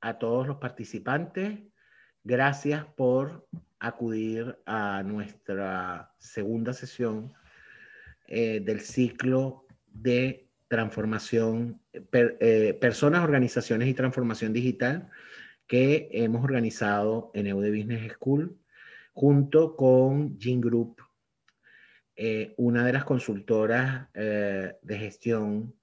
a todos los participantes. Gracias por acudir a nuestra segunda sesión eh, del ciclo de transformación, eh, personas, organizaciones y transformación digital que hemos organizado en EUD Business School junto con Gin Group, eh, una de las consultoras de gestión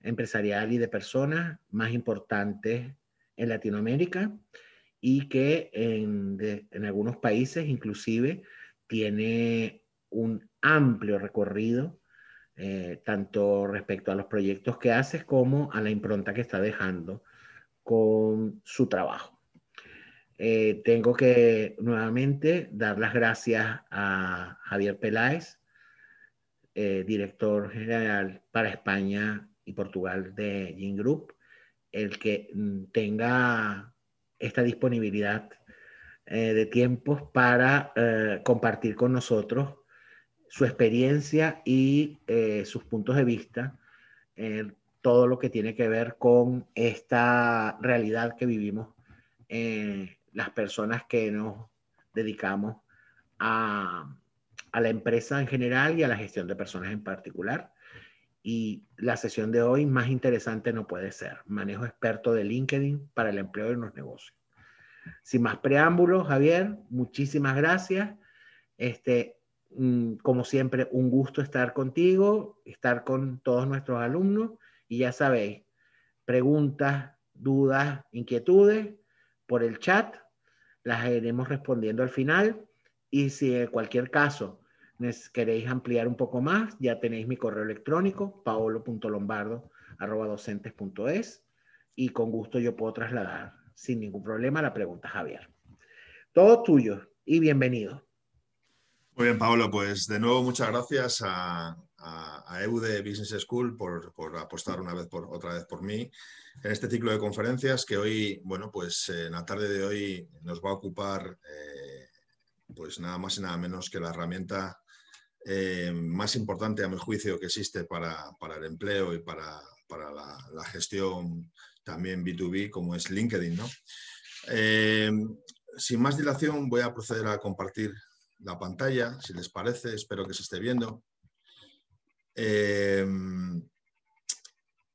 empresarial y de personas más importantes en Latinoamérica y que en, algunos países inclusive tiene un amplio recorrido, eh, tanto respecto a los proyectos que haces como a la impronta que está dejando con su trabajo. Eh, tengo que nuevamente dar las gracias a Javier Peláez, eh, director general para España y Portugal de Gin Group, el que mm, tenga esta disponibilidad eh, de tiempos para eh, compartir con nosotros su experiencia y eh, sus puntos de vista, todo lo que tiene que ver con esta realidad que vivimos las personas que nos dedicamos a la empresa en general y a la gestión de personas en particular. Y la sesión de hoy más interesante no puede ser. Manejo experto de LinkedIn para el empleo de los negocios. Sin más preámbulos, Javier, muchísimas gracias. Este, mm, como siempre, un gusto estar contigo, estar con todos nuestros alumnos. Y ya sabéis, preguntas, dudas, inquietudes por el chat, las iremos respondiendo al final. Y si en cualquier caso queréis ampliar un poco más, ya tenéis mi correo electrónico, paolo.lombardo.docentes.es, y con gusto yo puedo trasladar sin ningún problema la pregunta, Javier. Todo tuyo y bienvenido. Muy bien, Paolo, pues de nuevo muchas gracias a, a, e Business School por, apostar una vez por, otra vez por mí en este ciclo de conferencias que hoy, bueno, pues eh, en la tarde de hoy nos va a ocupar eh, pues nada más y nada menos que la herramienta eh, más importante a mi juicio que existe para, el empleo y para, la, gestión también B2B como es LinkedIn. ¿no? Eh, sin más dilación voy a proceder a compartir la pantalla, si les parece, espero que se esté viendo. Eh,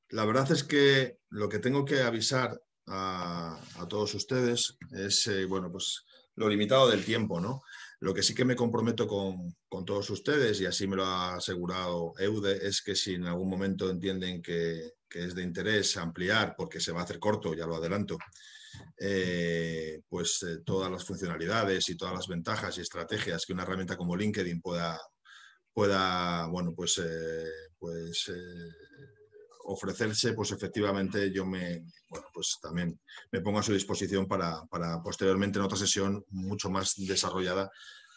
la verdad es que lo que tengo que avisar a, a todos ustedes es, bueno, pues lo limitado del tiempo, ¿no? Lo que sí que me comprometo con, con, todos ustedes, y así me lo ha asegurado EUDE, es que si en algún momento entienden que, es de interés ampliar, porque se va a hacer corto, ya lo adelanto, eh, pues eh, todas las funcionalidades y todas las ventajas y estrategias que una herramienta como LinkedIn pueda, pueda bueno, pues, eh, pues ofrecerse, pues efectivamente yo me, pues también me pongo a su disposición para, posteriormente en otra sesión mucho más desarrollada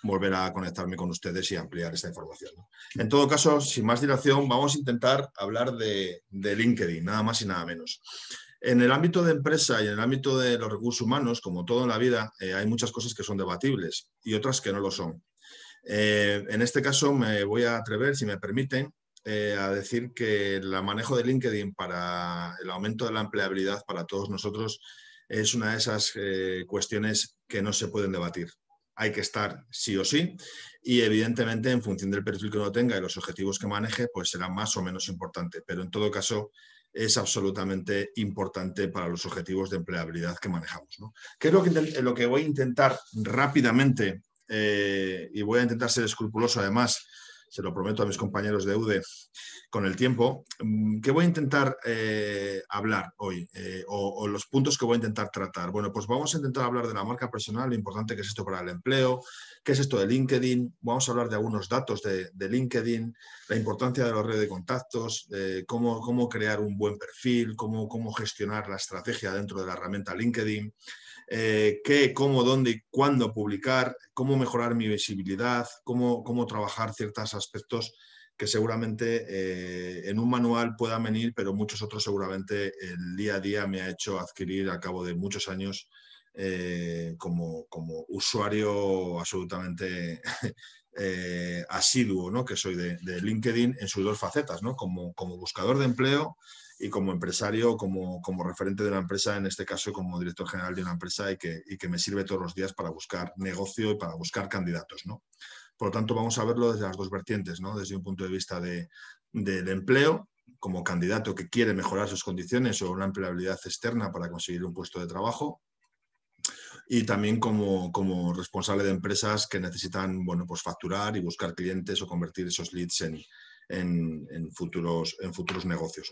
volver a conectarme con ustedes y ampliar esta información. En todo caso, sin más dilación, vamos a intentar hablar de, LinkedIn, nada más y nada menos. En el ámbito de empresa y en el ámbito de los recursos humanos, como todo en la vida, eh, hay muchas cosas que son debatibles y otras que no lo son. Eh, en este caso me voy a atrever, si me permiten, eh, a decir que el manejo de LinkedIn para el aumento de la empleabilidad para todos nosotros es una de esas eh, cuestiones que no se pueden debatir. Hay que estar sí o sí y evidentemente en función del perfil que uno tenga y los objetivos que maneje, pues será más o menos importante. Pero en todo caso, es absolutamente importante para los objetivos de empleabilidad que manejamos. ¿no? ¿Qué es lo que, lo que voy a intentar rápidamente eh, y voy a intentar ser escrupuloso además se lo prometo a mis compañeros de UDE con el tiempo, mm, que voy a intentar eh, hablar hoy eh, o, los puntos que voy a intentar tratar. Bueno, pues vamos a intentar hablar de la marca personal, lo importante que es esto para el empleo, qué es esto de LinkedIn, vamos a hablar de algunos datos de, LinkedIn, la importancia de la red de contactos, eh, cómo, crear un buen perfil, cómo gestionar la estrategia dentro de la herramienta LinkedIn. Eh, qué, cómo, dónde y cuándo publicar, cómo mejorar mi visibilidad, cómo, cómo trabajar ciertos aspectos que seguramente eh, en un manual puedan venir, pero muchos otros seguramente el día a día me ha hecho adquirir a cabo de muchos años eh, como, usuario absolutamente asiduo, ¿no? que soy de, LinkedIn en sus dos facetas, ¿no? como buscador de empleo y como empresario, como, como referente de una empresa, en este caso como director general de una empresa y que, me sirve todos los días para buscar negocio y para buscar candidatos. Por lo tanto, vamos a verlo desde las dos vertientes, desde un punto de vista de, del empleo, como candidato que quiere mejorar sus condiciones o una empleabilidad externa para conseguir un puesto de trabajo, y también como, responsable de empresas que necesitan bueno, pues facturar y buscar clientes o convertir esos leads en, en, futuros, en futuros negocios.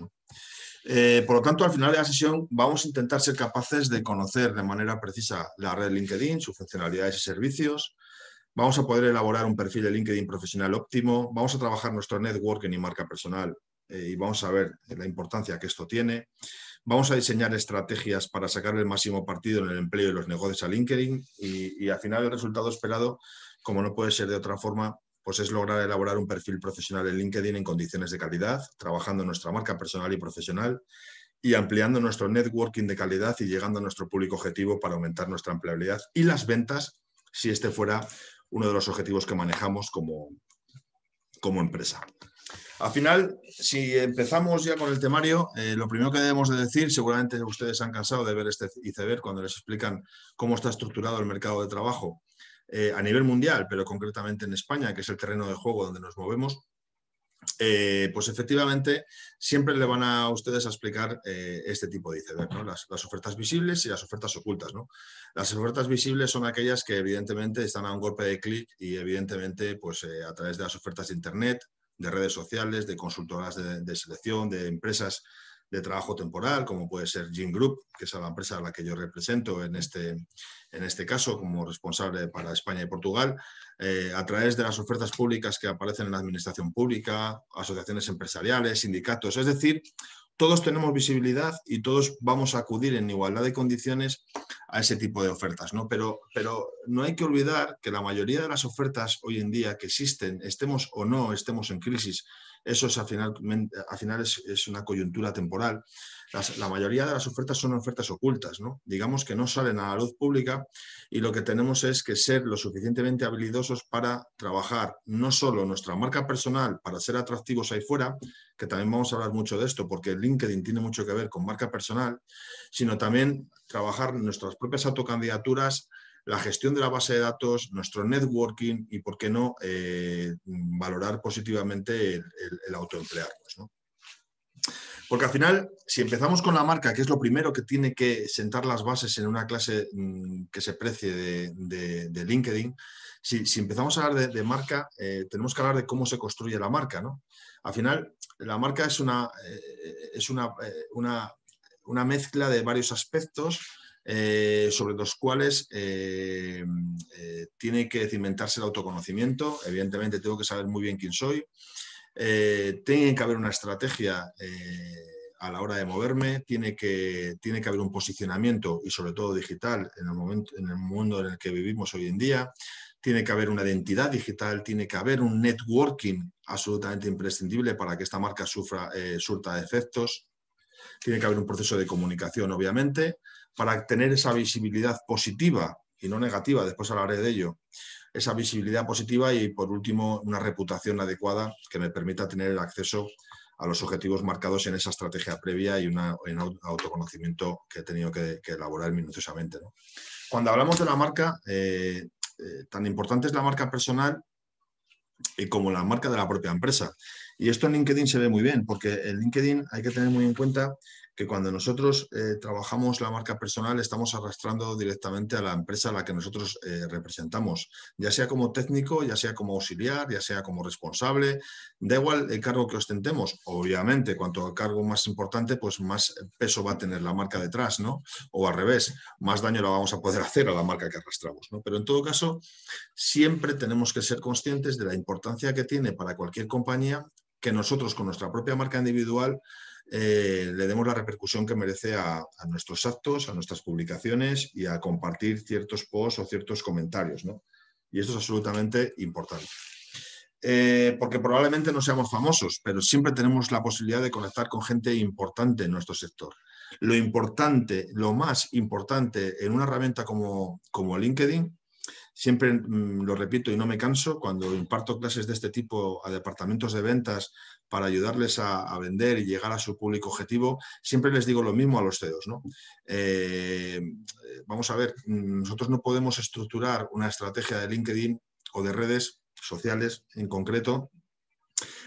Eh, por lo tanto, al final de la sesión vamos a intentar ser capaces de conocer de manera precisa la red LinkedIn, sus funcionalidades y servicios. Vamos a poder elaborar un perfil de LinkedIn profesional óptimo. Vamos a trabajar nuestro networking y marca personal eh, y vamos a ver la importancia que esto tiene. Vamos a diseñar estrategias para sacar el máximo partido en el empleo y los negocios a LinkedIn y, y al final el resultado esperado, como no puede ser de otra forma, pues es lograr elaborar un perfil profesional en LinkedIn en condiciones de calidad, trabajando nuestra marca personal y profesional y ampliando nuestro networking de calidad y llegando a nuestro público objetivo para aumentar nuestra empleabilidad y las ventas, si este fuera uno de los objetivos que manejamos como, como empresa. Al final, si empezamos ya con el temario, eh, lo primero que debemos de decir, seguramente ustedes han cansado de ver este iceberg cuando les explican cómo está estructurado el mercado de trabajo eh, a nivel mundial, pero concretamente en España, que es el terreno de juego donde nos movemos, eh, pues efectivamente siempre le van a ustedes a explicar eh, este tipo de iceberg, las, ofertas visibles y las ofertas ocultas. Las ofertas visibles son aquellas que evidentemente están a un golpe de clic y evidentemente pues, a través de las ofertas de Internet, de redes sociales, de consultoras de selección, de empresas de trabajo temporal, como puede ser Gin Group, que es la empresa a la que yo represento en este, en este caso como responsable para España y Portugal, eh, a través de las ofertas públicas que aparecen en la administración pública, asociaciones empresariales, sindicatos, es decir, todos tenemos visibilidad y todos vamos a acudir en igualdad de condiciones a ese tipo de ofertas, ¿no? Pero, pero no hay que olvidar que la mayoría de las ofertas hoy en día que existen, estemos o no estemos en crisis, eso es, al final, es, una coyuntura temporal. la mayoría de las ofertas son ofertas ocultas, ¿no? digamos que no salen a la luz pública y lo que tenemos es que ser lo suficientemente habilidosos para trabajar no solo nuestra marca personal para ser atractivos ahí fuera, que también vamos a hablar mucho de esto porque LinkedIn tiene mucho que ver con marca personal, sino también trabajar nuestras propias autocandidaturas la gestión de la base de datos, nuestro networking y, por qué no, eh, valorar positivamente el, el, autoemplearnos. Porque al final, si empezamos con la marca, que es lo primero que tiene que sentar las bases en una clase mm, que se precie de, LinkedIn, si, empezamos a hablar de, marca, eh, tenemos que hablar de cómo se construye la marca. Al final, la marca es una, eh, es una mezcla de varios aspectos eh, sobre los cuales eh, eh, tiene que cimentarse el autoconocimiento. Evidentemente, tengo que saber muy bien quién soy. tiene que haber una estrategia a la hora de moverme, tiene que, tiene que haber un posicionamiento y sobre todo digital en el, mundo en el que vivimos hoy en día, tiene que haber una identidad digital, tiene que haber un networking absolutamente imprescindible para que esta marca sufra, surta efectos, tiene que haber un proceso de comunicación, obviamente, para tener esa visibilidad positiva y no negativa, después hablaré de ello, esa visibilidad positiva y por último una reputación adecuada que me permita tener el acceso a los objetivos marcados en esa estrategia previa y una, un autoconocimiento que he tenido que, elaborar minuciosamente. Cuando hablamos de la marca, eh, eh, tan importante es la marca personal y como la marca de la propia empresa. Y esto en LinkedIn se ve muy bien, porque en LinkedIn hay que tener muy en cuenta que cuando nosotros eh, trabajamos la marca personal estamos arrastrando directamente a la empresa a la que nosotros eh, representamos, ya sea como técnico, ya sea como auxiliar, ya sea como responsable, da igual el cargo que ostentemos. Obviamente, cuanto al cargo más importante, pues más peso va a tener la marca detrás, ¿no? O al revés, más daño la vamos a poder hacer a la marca que arrastramos, ¿no? Pero en todo caso, siempre tenemos que ser conscientes de la importancia que tiene para cualquier compañía que nosotros con nuestra propia marca individual eh, le demos la repercusión que merece a, nuestros actos, a nuestras publicaciones y a compartir ciertos posts o ciertos comentarios. ¿no? Y esto es absolutamente importante. Eh, porque probablemente no seamos famosos, pero siempre tenemos la posibilidad de conectar con gente importante en nuestro sector. Lo importante, lo más importante en una herramienta como, como LinkedIn Siempre mm, lo repito y no me canso, cuando imparto clases de este tipo a departamentos de ventas para ayudarles a, vender y llegar a su público objetivo, siempre les digo lo mismo a los CEOs. ¿no? Eh, eh, vamos a ver, mm, nosotros no podemos estructurar una estrategia de LinkedIn o de redes sociales en concreto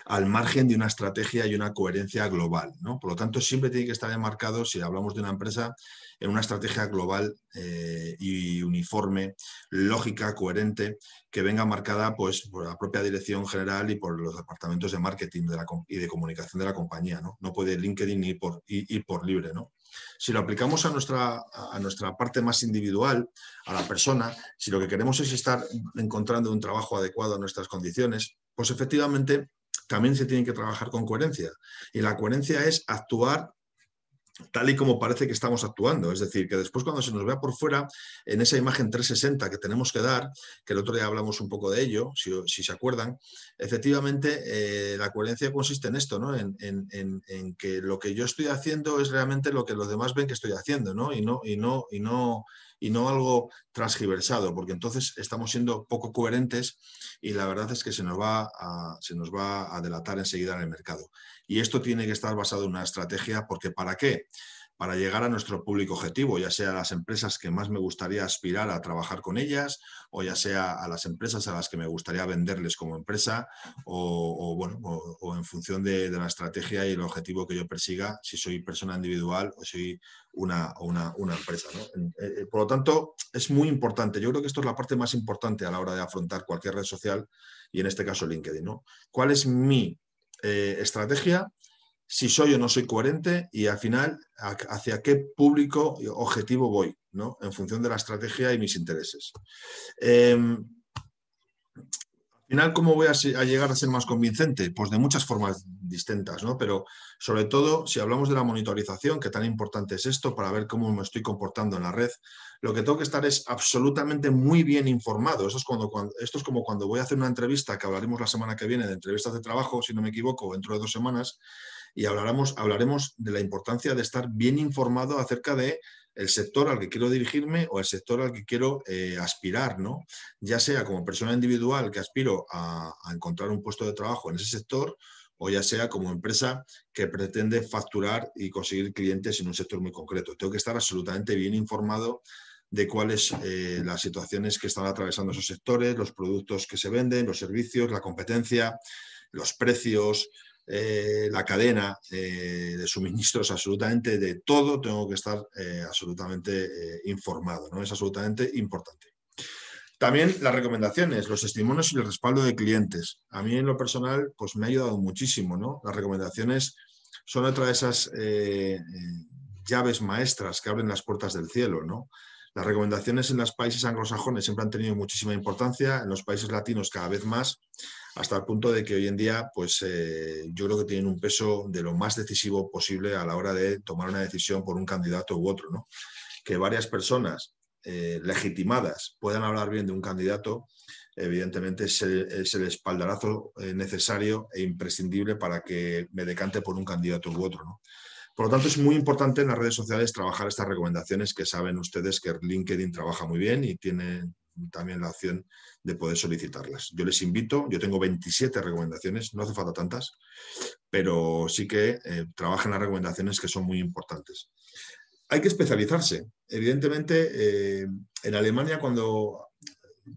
al margen de una estrategia y una coherencia global. Por lo tanto, siempre tiene que estar enmarcado, si hablamos de una empresa, en una estrategia global eh, y uniforme, lógica, coherente, que venga marcada pues, por la propia dirección general y por los departamentos de marketing de y de comunicación de la compañía. No, puede LinkedIn ir por, por libre. ¿no? Si lo aplicamos a nuestra, a nuestra parte más individual, a la persona, si lo que queremos es estar encontrando un trabajo adecuado a nuestras condiciones, pues efectivamente también se tiene que trabajar con coherencia. Y la coherencia es actuar tal y como parece que estamos actuando. Es decir, que después cuando se nos vea por fuera, en esa imagen 360 que tenemos que dar, que el otro día hablamos un poco de ello, si, se acuerdan, efectivamente eh, la coherencia consiste en esto, ¿no? En, en, que lo que yo estoy haciendo es realmente lo que los demás ven que estoy haciendo, ¿no? Y no, y no, y no y no algo transgiversado, porque entonces estamos siendo poco coherentes y la verdad es que se nos va a, se nos va a delatar enseguida en el mercado. Y esto tiene que estar basado en una estrategia, porque ¿para qué? para llegar a nuestro público objetivo, ya sea a las empresas que más me gustaría aspirar a trabajar con ellas, o ya sea a las empresas a las que me gustaría venderles como empresa, o, en función de, la estrategia y el objetivo que yo persiga, si soy persona individual o soy una, empresa. Eh, eh, por lo tanto, es muy importante. Yo creo que esto es la parte más importante a la hora de afrontar cualquier red social y en este caso LinkedIn. ¿Cuál es mi eh, estrategia? si soy o no soy coherente y al final hacia qué público objetivo voy, En función de la estrategia y mis intereses. Em, al final, ¿cómo voy a, llegar a ser más convincente? Pues de muchas formas distintas, ¿no? Pero sobre todo, si hablamos de la monitorización, que tan importante es esto para ver cómo me estoy comportando en la red, lo que tengo que estar es absolutamente muy bien informado. es, cuando, esto es como cuando voy a hacer una entrevista, que hablaremos la semana que viene de entrevistas de trabajo, si no me equivoco, dentro de dos semanas, y hablaremos, hablaremos de la importancia de estar bien informado acerca de el sector al que quiero dirigirme o el sector al que quiero eh, aspirar, ¿no? Ya sea como persona individual que aspiro a, encontrar un puesto de trabajo en ese sector o ya sea como empresa que pretende facturar y conseguir clientes en un sector muy concreto. Tengo que estar absolutamente bien informado de cuáles son eh, las situaciones que están atravesando esos sectores, los productos que se venden, los servicios, la competencia, los precios, eh, la cadena eh, de suministros absolutamente de todo, tengo que estar eh, absolutamente informado, ¿no? Es absolutamente importante. También las recomendaciones, los testimonios y el respaldo de clientes. A mí en lo personal, pues me ha ayudado muchísimo, ¿no? Las recomendaciones son otra de esas llaves maestras que abren las puertas del cielo, ¿no? Las recomendaciones en los países anglosajones siempre han tenido muchísima importancia, en los países latinos cada vez más, hasta el punto de que hoy en día, pues eh, yo creo que tienen un peso de lo más decisivo posible a la hora de tomar una decisión por un candidato u otro, ¿no? Que varias personas eh, legitimadas puedan hablar bien de un candidato, evidentemente es el, espaldarazo eh, necesario e imprescindible para que me decante por un candidato u otro, Por lo tanto, es muy importante en las redes sociales trabajar estas recomendaciones que saben ustedes que LinkedIn trabaja muy bien y tiene también la opción de poder solicitarlas. Yo les invito, yo tengo 27 recomendaciones, no hace falta tantas, pero sí que eh, trabajan las recomendaciones que son muy importantes. Hay que especializarse. Evidentemente, eh, en Alemania cuando...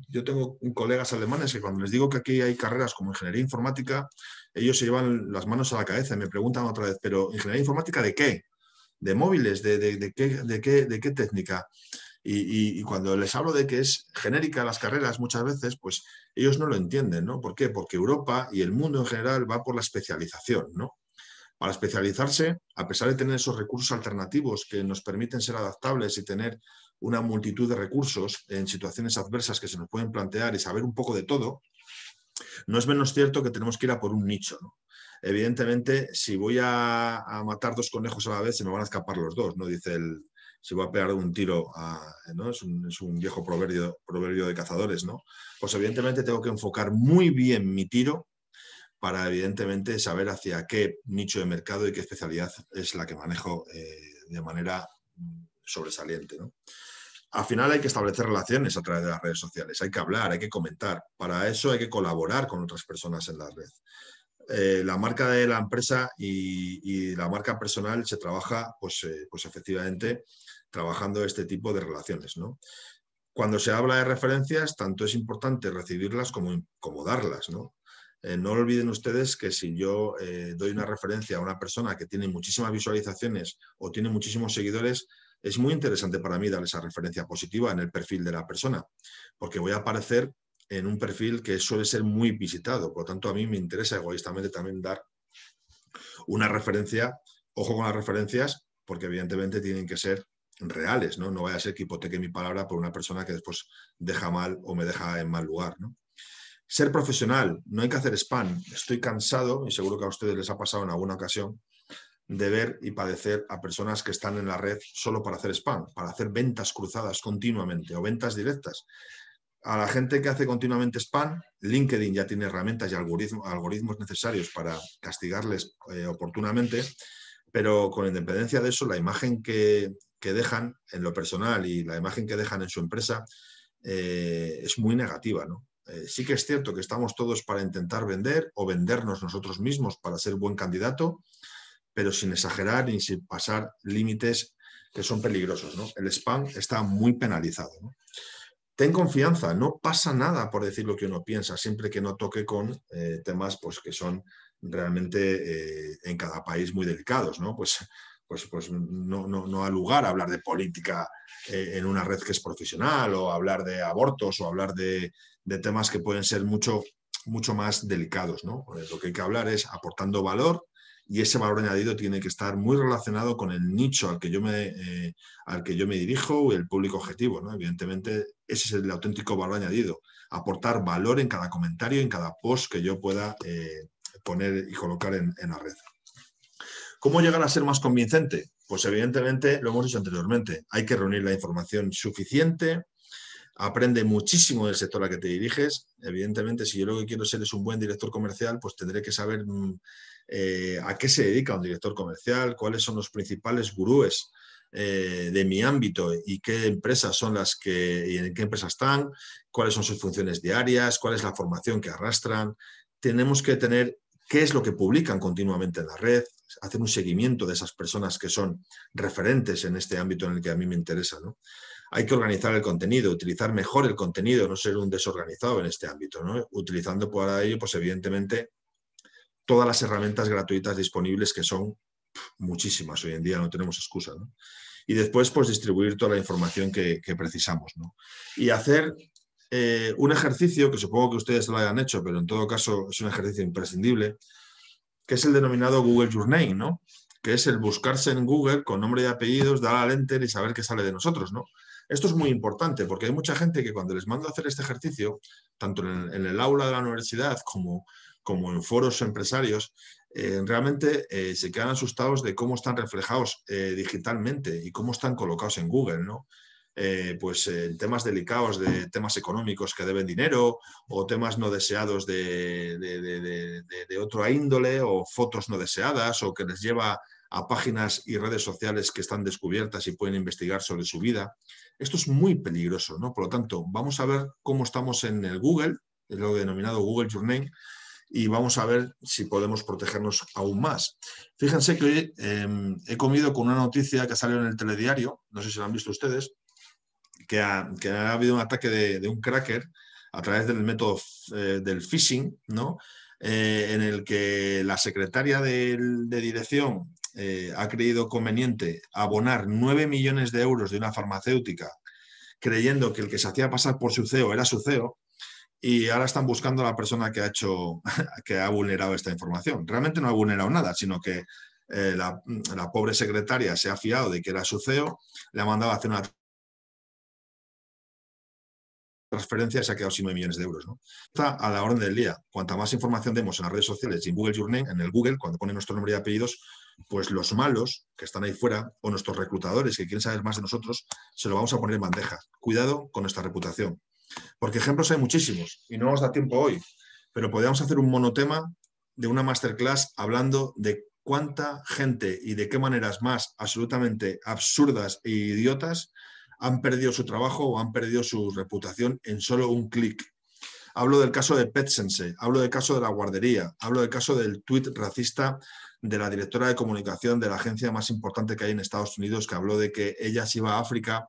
Yo tengo colegas alemanes que cuando les digo que aquí hay carreras como ingeniería informática, ellos se llevan las manos a la cabeza y me preguntan otra vez, pero ¿ingeniería informática de qué? ¿De móviles? ¿De, de, de, qué, de qué técnica? Y, cuando les hablo de que es genérica las carreras muchas veces, pues ellos no lo entienden, ¿no? ¿Por qué? Porque Europa y el mundo en general va por la especialización, ¿no? Para especializarse, a pesar de tener esos recursos alternativos que nos permiten ser adaptables y tener una multitud de recursos en situaciones adversas que se nos pueden plantear y saber un poco de todo, no es menos cierto que tenemos que ir a por un nicho, ¿no? Evidentemente, si voy a, a matar dos conejos a la vez, se me van a escapar los dos, ¿no? Dice el, se va a pegar un tiro, a, es, un, viejo proverbio, proverbio de cazadores, ¿no? Pues evidentemente tengo que enfocar muy bien mi tiro para evidentemente saber hacia qué nicho de mercado y qué especialidad es la que manejo eh, de manera mm, sobresaliente, Al final hay que establecer relaciones a través de las redes sociales, hay que hablar, hay que comentar. Para eso hay que colaborar con otras personas en la red. Eh, la marca de la empresa y, la marca personal se trabaja, pues, eh, pues efectivamente, trabajando este tipo de relaciones. Cuando se habla de referencias, tanto es importante recibirlas como, darlas. Eh, ¿no? olviden ustedes que si yo eh, doy una referencia a una persona que tiene muchísimas visualizaciones o tiene muchísimos seguidores, es muy interesante para mí dar esa referencia positiva en el perfil de la persona, porque voy a aparecer en un perfil que suele ser muy visitado. Por lo tanto, a mí me interesa egoístamente también dar una referencia, ojo con las referencias, porque evidentemente tienen que ser reales, ¿no? No vaya a ser que hipoteque mi palabra por una persona que después deja mal o me deja en mal lugar, ¿no? Ser profesional, no hay que hacer spam. Estoy cansado, y seguro que a ustedes les ha pasado en alguna ocasión, de ver y padecer a personas que están en la red solo para hacer spam, para hacer ventas cruzadas continuamente o ventas directas. A la gente que hace continuamente spam, LinkedIn ya tiene herramientas y algoritmos necesarios para castigarles eh, oportunamente, pero con independencia de eso, la imagen que, que dejan en lo personal y la imagen que dejan en su empresa eh, es muy negativa, eh, sí que es cierto que estamos todos para intentar vender o vendernos nosotros mismos para ser buen candidato, pero sin exagerar y sin pasar límites que son peligrosos. El spam está muy penalizado. Ten confianza, no pasa nada por decir lo que uno piensa, siempre que no toque con eh, temas pues, que son realmente en cada país muy delicados. Pues pues, pues no, no, no, ha lugar a hablar de política eh, en una red que es profesional o hablar de abortos o hablar de, de temas que pueden ser mucho, mucho más delicados. ¿no? Lo que hay que hablar es aportando valor y ese valor añadido tiene que estar muy relacionado con el nicho al que yo me, eh, al que yo me dirijo y el público objetivo. ¿no? Evidentemente, ese es el auténtico valor añadido, aportar valor en cada comentario, en cada post que yo pueda eh, poner y colocar en la red. ¿Cómo llegar a ser más convincente? Pues evidentemente, lo hemos dicho anteriormente, hay que reunir la información suficiente, aprende muchísimo del sector al que te diriges. Evidentemente, si yo lo que quiero ser es un buen director comercial, pues tendré que saber mm, eh, a qué se dedica un director comercial, cuáles son los principales gurúes eh, de mi ámbito y qué empresas son las que, y en qué empresas están, cuáles son sus funciones diarias, cuál es la formación que arrastran. Tenemos que tener qué es lo que publican continuamente en la red, hacer un seguimiento de esas personas que son referentes en este ámbito en el que a mí me interesa. Hay que organizar el contenido, utilizar mejor el contenido, no ser un desorganizado en este ámbito, ¿no? utilizando para ello, pues evidentemente, todas las herramientas gratuitas disponibles que son muchísimas hoy en día, no tenemos excusa. Y después, pues distribuir toda la información que, precisamos. Y hacer eh, un ejercicio, que supongo que ustedes lo hayan hecho, pero en todo caso es un ejercicio imprescindible, que es el denominado Google Your Name, ¿no? Que es el buscarse en Google con nombre y apellidos, dar al enter y saber qué sale de nosotros, ¿no? Esto es muy importante porque hay mucha gente que cuando les mando a hacer este ejercicio, tanto en el, aula de la universidad como, como en foros empresarios, eh, realmente eh, se quedan asustados de cómo están reflejados eh, digitalmente y cómo están colocados en Google, ¿no? Eh, pues, en eh, temas delicados de temas económicos que deben dinero o temas no deseados de, de, otra índole o fotos no deseadas o que les lleva a páginas y redes sociales que están descubiertas y pueden investigar sobre su vida. Esto es muy peligroso, ¿no? Por lo tanto, vamos a ver cómo estamos en el Google, en lo denominado Google Your y vamos a ver si podemos protegernos aún más. Fíjense que hoy em, he comido con una noticia que salió en el telediario, no sé si la han visto ustedes, que ha, habido un ataque de, un cracker a través del método eh, del phishing, ¿no? Eh, en el que la secretaria de, dirección eh, ha creído conveniente abonar 9 millones de euros de una farmacéutica creyendo que el que se hacía pasar por su CEO era su CEO y ahora están buscando a la persona que ha hecho, que ha vulnerado esta información. Realmente no ha vulnerado nada, sino que la, la, pobre secretaria se ha fiado de que era su CEO, le ha mandado a hacer una transferencia se ha quedado sin 9 millones de euros. Está a la orden del día. Cuanta más información demos en las redes sociales y en Google Journey, en el Google, cuando ponen nuestro nombre y apellidos, pues los malos que están ahí fuera o nuestros reclutadores que quieren saber más de nosotros, se lo vamos a poner en bandeja. Cuidado con nuestra reputación. Porque ejemplos hay muchísimos y no nos da tiempo hoy, pero podríamos hacer un monotema de una masterclass hablando de cuánta gente y de qué maneras más absolutamente absurdas e idiotas han perdido su trabajo o han perdido su reputación en solo un clic. Hablo del caso de PetSense, hablo del caso de la guardería, hablo del caso del tuit racista de la directora de comunicación de la agencia más importante que hay en Estados Unidos, que habló de que ella se iba a África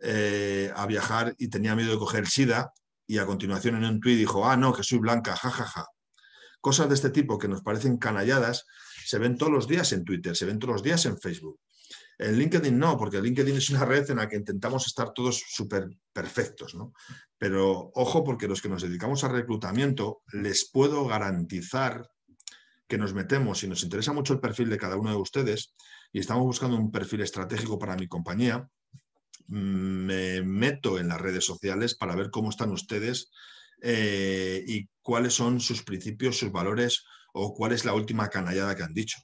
eh, a viajar y tenía miedo de coger SIDA, y a continuación en un tuit dijo, ah, no, que soy blanca, jajaja. Cosas de este tipo que nos parecen canalladas se ven todos los días en Twitter, se ven todos los días en Facebook. En LinkedIn no, porque LinkedIn es una red en la que intentamos estar todos súper perfectos, ¿no? Pero ojo, porque los que nos dedicamos al reclutamiento, les puedo garantizar que nos metemos y nos interesa mucho el perfil de cada uno de ustedes y estamos buscando un perfil estratégico para mi compañía, mm, me meto en las redes sociales para ver cómo están ustedes eh, y cuáles son sus principios, sus valores o cuál es la última canallada que han dicho.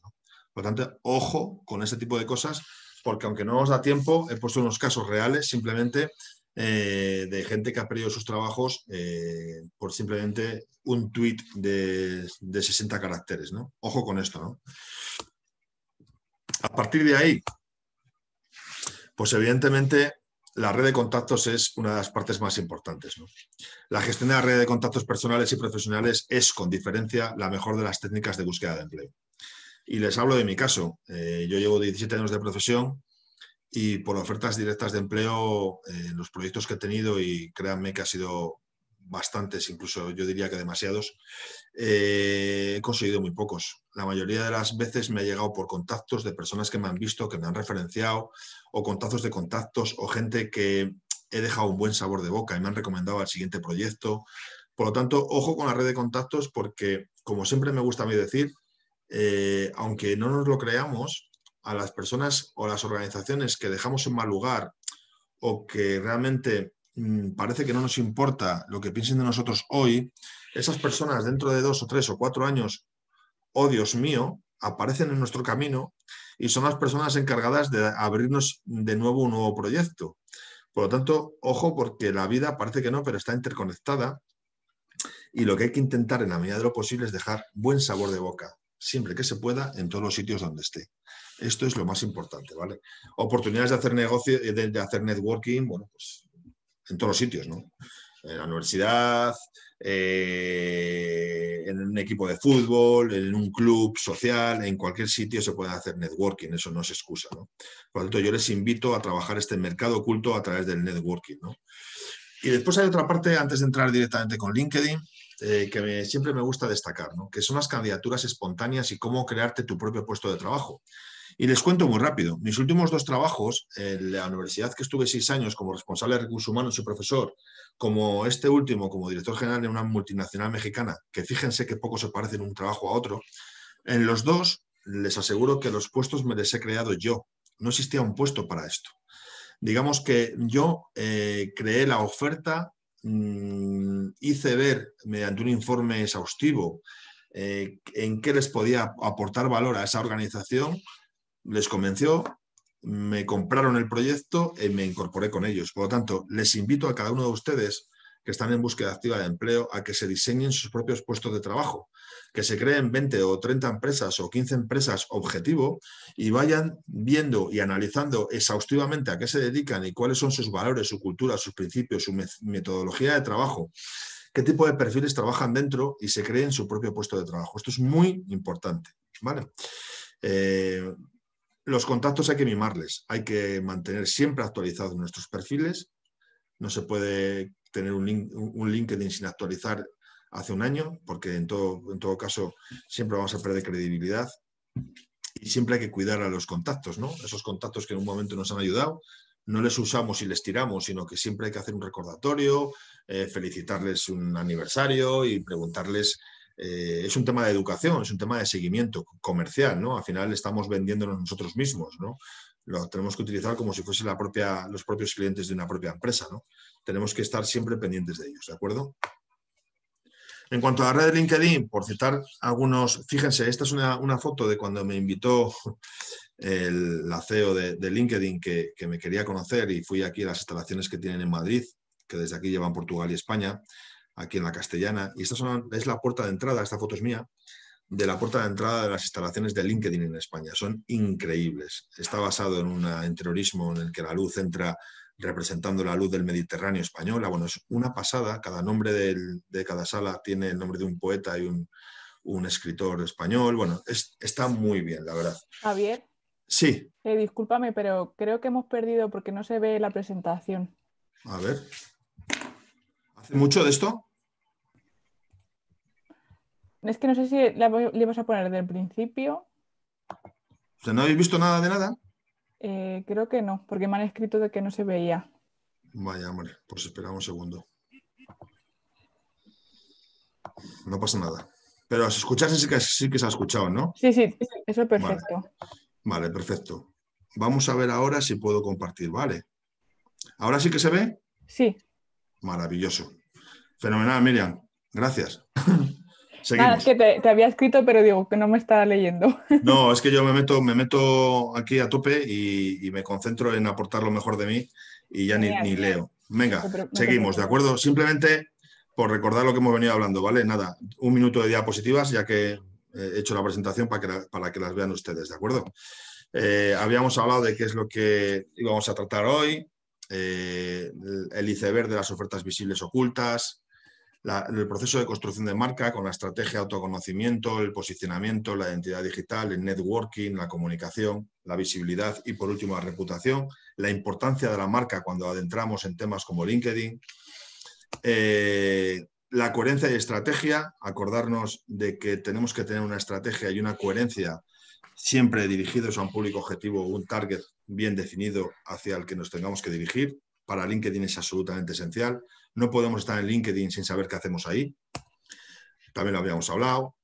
Por lo tanto, ojo con ese tipo de cosas porque aunque no os da tiempo, he puesto unos casos reales simplemente eh, de gente que ha perdido sus trabajos eh, por simplemente un tuit de, 60 caracteres. ¿no? Ojo con esto. ¿no? A partir de ahí, pues evidentemente la red de contactos es una de las partes más importantes. La gestión de la red de contactos personales y profesionales es, con diferencia, la mejor de las técnicas de búsqueda de empleo. Y les hablo de mi caso. Eh, yo llevo 17 años de profesión y por ofertas directas de empleo, eh, los proyectos que he tenido, y créanme que ha sido bastantes, incluso yo diría que demasiados, eh, he conseguido muy pocos. La mayoría de las veces me ha llegado por contactos de personas que me han visto, que me han referenciado, o contactos de contactos, o gente que he dejado un buen sabor de boca y me han recomendado al siguiente proyecto. Por lo tanto, ojo con la red de contactos porque, como siempre me gusta a mí decir, eh, aunque no nos lo creamos, a las personas o las organizaciones que dejamos en mal lugar o que realmente mm, parece que no nos importa lo que piensen de nosotros hoy, esas personas dentro de dos o tres o cuatro años, oh Dios mío, aparecen en nuestro camino y son las personas encargadas de abrirnos de nuevo un nuevo proyecto. Por lo tanto, ojo porque la vida parece que no, pero está interconectada y lo que hay que intentar en la medida de lo posible es dejar buen sabor de boca siempre que se pueda en todos los sitios donde esté. Esto es lo más importante, ¿vale? Oportunidades de hacer negocio, eh, de, hacer networking, bueno, pues en todos los sitios, ¿no? En la universidad, eh, en un equipo de fútbol, en un club social, en cualquier sitio se puede hacer networking, eso no es excusa, Por lo tanto, yo les invito a trabajar este mercado oculto a través del networking, Y después hay otra parte, antes de entrar directamente con LinkedIn, eh, que siempre me gusta destacar, que son las candidaturas espontáneas y cómo crearte tu propio puesto de trabajo. Y les cuento muy rápido, mis últimos dos trabajos, en la universidad que estuve seis años como responsable de recursos humanos y profesor, como este último, como director general de una multinacional mexicana, que fíjense que poco se parecen un trabajo a otro, en los dos les aseguro que los puestos me los he creado yo. No existía un puesto para esto. Digamos que yo eh, creé la oferta Mm, hice ver mediante un informe exhaustivo eh, en qué les podía aportar valor a esa organización, les convenció, me compraron el proyecto y me incorporé con ellos. Por lo tanto, les invito a cada uno de ustedes que están en búsqueda activa de empleo a que se diseñen sus propios puestos de trabajo, que se creen 20 o 30 empresas o 15 empresas objetivo y vayan viendo y analizando exhaustivamente a qué se dedican y cuáles son sus valores, su cultura, sus principios, su metodología de trabajo, qué tipo de perfiles trabajan dentro y se creen su propio puesto de trabajo. Esto es muy importante. ¿vale? Eh, los contactos hay que mimarles, hay que mantener siempre actualizados nuestros perfiles no se puede tener un, link, un LinkedIn sin actualizar hace un año, porque en todo, en todo caso siempre vamos a perder credibilidad y siempre hay que cuidar a los contactos, ¿no? Esos contactos que en un momento nos han ayudado, no les usamos y les tiramos, sino que siempre hay que hacer un recordatorio, eh, felicitarles un aniversario y preguntarles. Eh, es un tema de educación, es un tema de seguimiento comercial, ¿no? Al final estamos vendiéndonos nosotros mismos, ¿no? lo tenemos que utilizar como si fuese los propios clientes de una propia empresa. ¿no? Tenemos que estar siempre pendientes de ellos, ¿de acuerdo? En cuanto a la red de LinkedIn, por citar algunos, fíjense, esta es una, foto de cuando me invitó el, la CEO de, LinkedIn que, me quería conocer y fui aquí a las instalaciones que tienen en Madrid, que desde aquí llevan Portugal y España, aquí en la Castellana. Y esta es la puerta de entrada, esta foto es mía de la puerta de entrada de las instalaciones de LinkedIn en España. Son increíbles. Está basado en un interiorismo en el que la luz entra representando la luz del Mediterráneo española. Bueno, es una pasada. Cada nombre de cada sala tiene el nombre de un poeta y un, escritor español. Bueno, está muy bien, la verdad. Javier. Sí. Eh, discúlpame, pero creo que hemos perdido porque no se ve la presentación. A ver. ¿Hace mucho de esto? Es que no sé si le vas a poner del principio. ¿no habéis visto nada de nada? Eh, creo que no, porque me han escrito de que no se veía. Vaya, hombre, pues esperamos un segundo. No pasa nada. Pero si escuchas sí que, que se ha escuchado, ¿no? Sí, sí, eso es perfecto. Vale. vale, perfecto. Vamos a ver ahora si puedo compartir, ¿vale? ¿Ahora sí que se ve? Sí. Maravilloso. Fenomenal, Miriam. Gracias. Nada, es que te, había escrito, pero digo que no me está leyendo. No, es que yo me meto, me meto aquí a tope y, me concentro en aportar lo mejor de mí y ya ni, leo. Venga, seguimos, ¿de acuerdo? Simplemente por recordar lo que hemos venido hablando, ¿vale? Nada, un minuto de diapositivas, ya que he hecho la presentación para que, para que las vean ustedes, ¿de acuerdo? Eh, habíamos hablado de qué es lo que íbamos a tratar hoy, eh, el iceberg de las ofertas visibles ocultas, el proceso de construcción de marca con la estrategia, autoconocimiento, el posicionamiento, la identidad digital, el networking, la comunicación, la visibilidad y por último la reputación, la importancia de la marca cuando adentramos en temas como LinkedIn, eh, la coherencia y estrategia, acordarnos de que tenemos que tener una estrategia y una coherencia siempre dirigidos a un público objetivo, o un target bien definido hacia el que nos tengamos que dirigir, para LinkedIn es absolutamente esencial. No podemos estar en LinkedIn sin saber qué hacemos ahí. También lo habíamos hablado.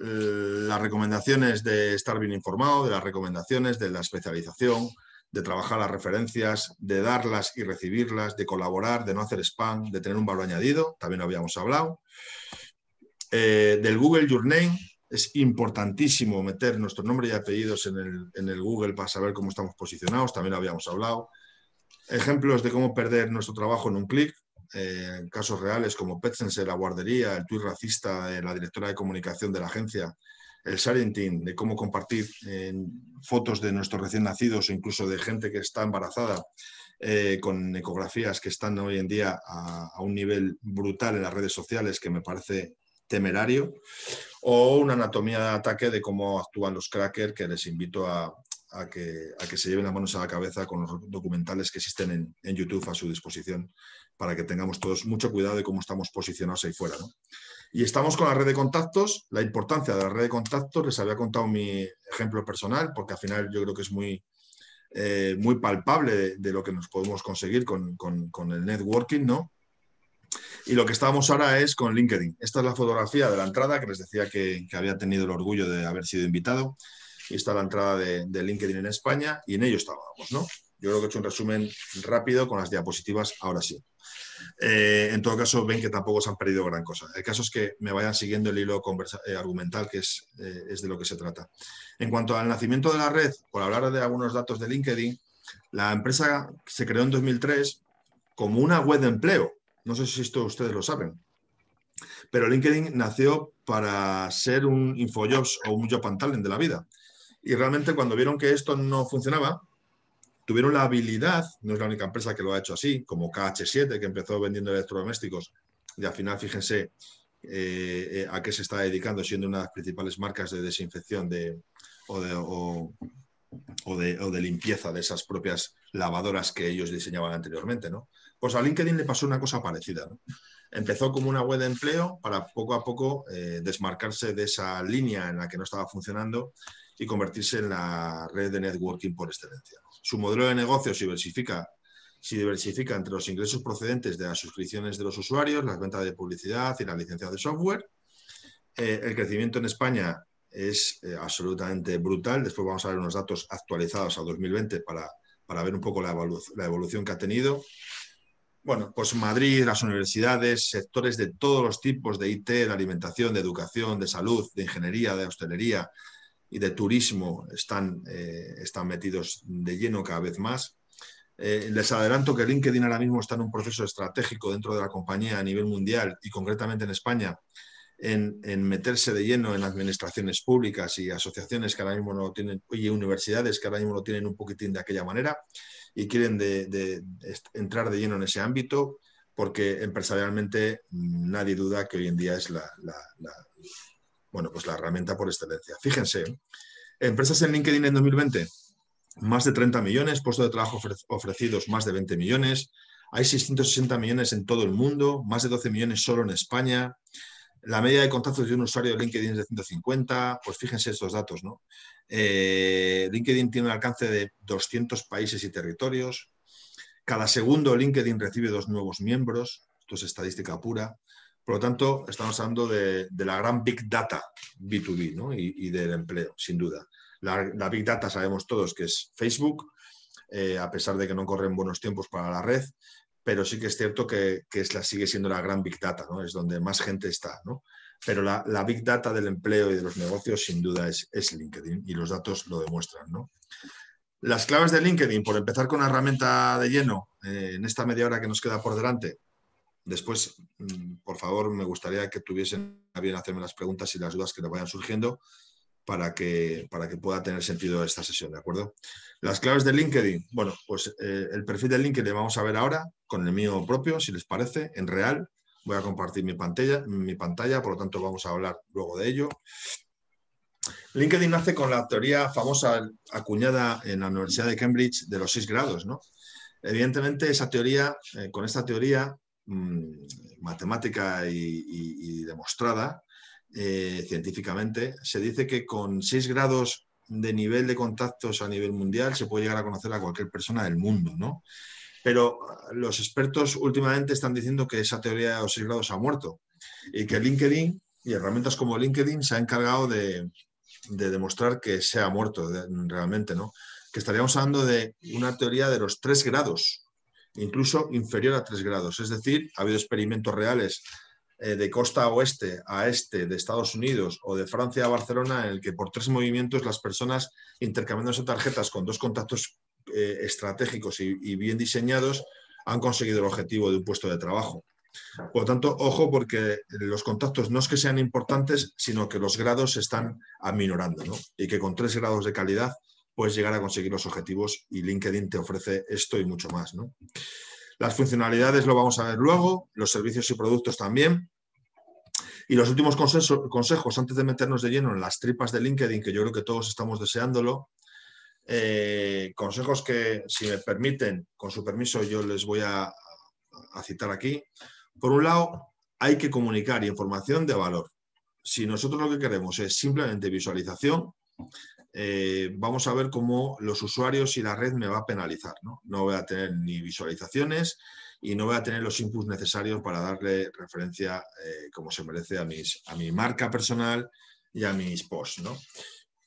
Eh, las recomendaciones de estar bien informado, de las recomendaciones, de la especialización, de trabajar las referencias, de darlas y recibirlas, de colaborar, de no hacer spam, de tener un valor añadido, también lo habíamos hablado. Eh, del Google Your Name, es importantísimo meter nuestro nombre y apellidos en el Google para saber cómo estamos posicionados, también lo habíamos hablado. Ejemplos de cómo perder nuestro trabajo en un clic, eh, casos reales como Petsense, la guardería, el tuit racista la directora de comunicación de la agencia, el Sarentin, de cómo compartir eh, fotos de nuestros recién nacidos o incluso de gente que está embarazada eh, con ecografías que están hoy en día a, a, un nivel brutal en las redes sociales que me parece temerario, o una anatomía de ataque de cómo actúan los crackers, que les invito a, a que, se lleven las manos a la cabeza con los documentales que existen en, YouTube a su disposición para que tengamos todos mucho cuidado de cómo estamos posicionados ahí fuera. Y estamos con la red de contactos, la importancia de la red de contactos, les había contado mi ejemplo personal, porque al final yo creo que es muy, eh, muy palpable de, lo que nos podemos conseguir con, el networking, ¿no? Y lo que estábamos ahora es con LinkedIn. Esta es la fotografía de la entrada que les decía que, que había tenido el orgullo de haber sido invitado y está la entrada de, LinkedIn en España y en ello estábamos, ¿no? Yo creo que he hecho un resumen rápido con las diapositivas, ahora sí. Eh, en todo caso, ven que tampoco se han perdido gran cosa. El caso es que me vayan siguiendo el hilo eh, argumental, que es, eh, es, de lo que se trata. En cuanto al nacimiento de la red, por hablar de algunos datos de LinkedIn, la empresa se creó en 2003 como una web de empleo. No sé si esto ustedes lo saben. Pero LinkedIn nació para ser un InfoJobs o un Job and Talent de la vida. Y realmente cuando vieron que esto no funcionaba, tuvieron la habilidad, no es la única empresa que lo ha hecho así, como KH7, que empezó vendiendo electrodomésticos, y al final, fíjense eh, eh, a qué se está dedicando, siendo una de las principales marcas de desinfección de, o, de, o de, limpieza de esas propias lavadoras que ellos diseñaban anteriormente, ¿no? Pues a LinkedIn le pasó una cosa parecida, Empezó como una web de empleo para poco a poco eh, desmarcarse de esa línea en la que no estaba funcionando y convertirse en la red de networking por excelencia. Su modelo de negocio se diversifica, diversifica entre los ingresos procedentes de las suscripciones de los usuarios, las ventas de publicidad y las licencias de software. Eh, el crecimiento en España es eh, absolutamente brutal. Después vamos a ver unos datos actualizados a 2020 para, ver un poco la, evolución que ha tenido. Bueno, pues Madrid, las universidades, sectores de todos los tipos de IT, de alimentación, de educación, de salud, de ingeniería, de hostelería y de turismo están, eh, están metidos de lleno cada vez más. Eh, les adelanto que LinkedIn ahora mismo está en un proceso estratégico dentro de la compañía a nivel mundial y concretamente en España en, meterse de lleno en administraciones públicas y asociaciones que ahora mismo no tienen, y universidades que ahora mismo lo tienen un poquitín de aquella manera y quieren entrar de lleno en ese ámbito porque empresarialmente nadie duda que hoy en día es la, bueno, pues la herramienta por excelencia. Fíjense, empresas en LinkedIn en 2020, más de 30 millones, puestos de trabajo ofrecidos más de 20 millones, hay 660 millones en todo el mundo, más de 12 millones solo en España, la media de contactos de un usuario de LinkedIn es de 150, pues fíjense estos datos, ¿no? Eh, LinkedIn tiene un alcance de 200 países y territorios. Cada segundo LinkedIn recibe dos nuevos miembros, esto es estadística pura. Por lo tanto, estamos hablando de, la gran Big Data B2B ¿no? y, del empleo, sin duda. La, Big Data sabemos todos que es Facebook, eh, a pesar de que no corren buenos tiempos para la red, pero sí que es cierto que, es la, sigue siendo la gran Big Data, es donde más gente está. Pero la, Big Data del empleo y de los negocios sin duda es, es LinkedIn y los datos lo demuestran. Las claves de LinkedIn, por empezar con la herramienta de lleno eh, en esta media hora que nos queda por delante. Después, mm, por favor, me gustaría que tuviesen a bien hacerme las preguntas y las dudas que le vayan surgiendo para que, para que pueda tener sentido esta sesión, ¿de acuerdo? Las claves de LinkedIn. Bueno, pues eh, el perfil de LinkedIn vamos a ver ahora con el mío propio, si les parece, en real. Voy a compartir mi pantalla, mi pantalla, por lo tanto vamos a hablar luego de ello. LinkedIn nace con la teoría famosa acuñada en la Universidad de Cambridge de los seis grados. ¿no? Evidentemente, esa teoría, eh, con esta teoría mm, matemática y, demostrada eh, científicamente, se dice que con seis grados de nivel de contactos a nivel mundial se puede llegar a conocer a cualquier persona del mundo. ¿no? pero ah, los expertos últimamente están diciendo que esa teoría de los seis grados ha muerto y que LinkedIn y herramientas como LinkedIn se han encargado de, demostrar que se ha muerto realmente, ¿no? Que estaríamos hablando de una teoría de los tres grados, incluso inferior a tres grados. Es decir, ha habido experimentos reales eh, de costa oeste a este de Estados Unidos o de Francia a Barcelona en el que por tres movimientos las personas intercambiándose tarjetas con dos contactos eh, estratégicos y, bien diseñados han conseguido el objetivo de un puesto de trabajo. Por lo tanto, ojo porque los contactos no es que sean importantes, sino que los grados se están aminorando ¿no? y que con tres grados de calidad puedes llegar a conseguir los objetivos y LinkedIn te ofrece esto y mucho más. Las funcionalidades lo vamos a ver luego, los servicios y productos también. Y los últimos consejos antes de meternos de lleno en las tripas de LinkedIn, que yo creo que todos estamos deseándolo, eh, consejos que, si me permiten, con su permiso, yo les voy a, citar aquí. Por un lado, hay que comunicar información de valor. Si nosotros lo que queremos es simplemente visualización, eh, vamos a ver cómo los usuarios y la red me va a penalizar. ¿no? voy a tener ni visualizaciones y no voy a tener los inputs necesarios para darle referencia eh, como se merece a, mi marca personal y a mis posts.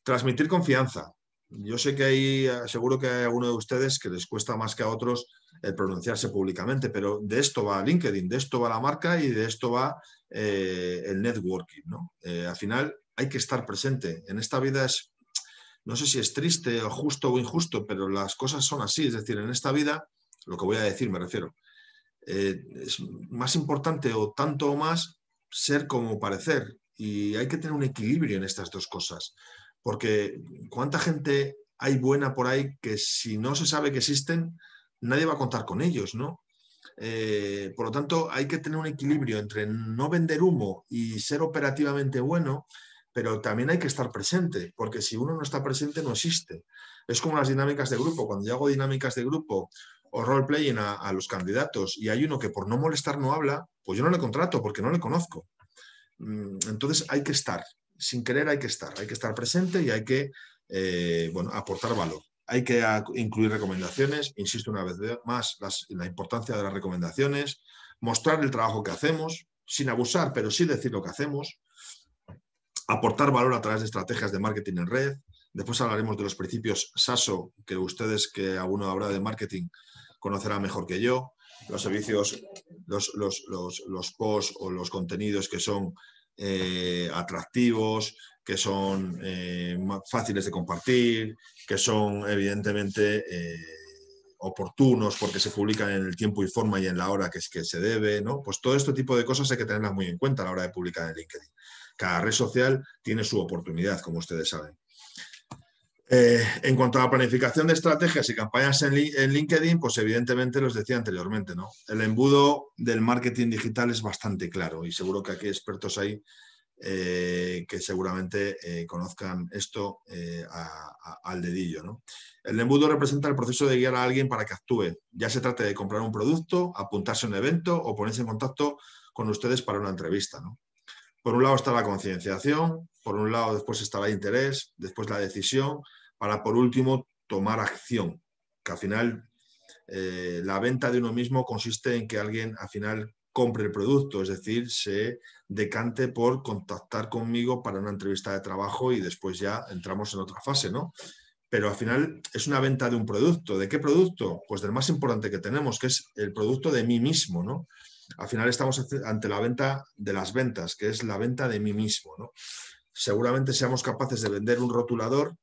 Transmitir confianza yo sé que hay, seguro que hay alguno de ustedes que les cuesta más que a otros el eh, pronunciarse públicamente, pero de esto va LinkedIn, de esto va la marca y de esto va eh, el networking. ¿no? Eh, al final hay que estar presente. En esta vida es, no sé si es triste o justo o injusto, pero las cosas son así. Es decir, en esta vida, lo que voy a decir me refiero, es más importante o tanto o más ser como parecer. Y hay que tener un equilibrio en estas dos cosas. Porque cuánta gente hay buena por ahí que si no se sabe que existen, nadie va a contar con ellos, ¿no? Eh, por lo tanto, hay que tener un equilibrio entre no vender humo y ser operativamente bueno, pero también hay que estar presente, porque si uno no está presente, no existe. Es como las dinámicas de grupo. Cuando yo hago dinámicas de grupo o role-playing a los candidatos y hay uno que por no molestar no habla, pues yo no le contrato porque no le conozco. Mm, entonces hay que estar, sin querer hay que estar, hay que estar presente y hay que eh, bueno, aportar valor. Hay que incluir recomendaciones, insisto una vez más, las, la importancia de las recomendaciones, mostrar el trabajo que hacemos, sin abusar, pero sí decir lo que hacemos, aportar valor a través de estrategias de marketing en red. Después hablaremos de los principios SASO, que ustedes, que alguno habrá de marketing, conocerá mejor que yo. Los servicios, los, los, los, los posts o los contenidos que son eh, atractivos, que son eh, más fáciles de compartir, que son evidentemente eh, oportunos porque se publican en el tiempo y forma y en la hora que es que se debe, ¿no? Pues todo este tipo de cosas hay que tenerlas muy en cuenta a la hora de publicar en LinkedIn. Cada red social tiene su oportunidad, como ustedes saben. Eh, en cuanto a la planificación de estrategias y campañas en, LinkedIn, pues evidentemente los decía anteriormente, ¿no? El embudo del marketing digital es bastante claro y seguro que aquí hay expertos ahí eh, que seguramente eh, conozcan esto al dedillo, ¿no? El embudo representa el proceso de guiar a alguien para que actúe, ya se trate de comprar un producto, apuntarse a un evento o ponerse en contacto con ustedes para una entrevista, Por un lado está la concienciación, por un lado, después está el interés, después la decisión, para por último tomar acción, que al final eh, la venta de uno mismo consiste en que alguien al final compre el producto, es decir, se decante por contactar conmigo para una entrevista de trabajo y después ya entramos en otra fase, ¿no? Pero al final es una venta de un producto. ¿De qué producto? Pues del más importante que tenemos, que es el producto de mí mismo, ¿no? Al final estamos ante la venta de las ventas, que es la venta de mí mismo, ¿no? seguramente seamos capaces de vender un rotulador,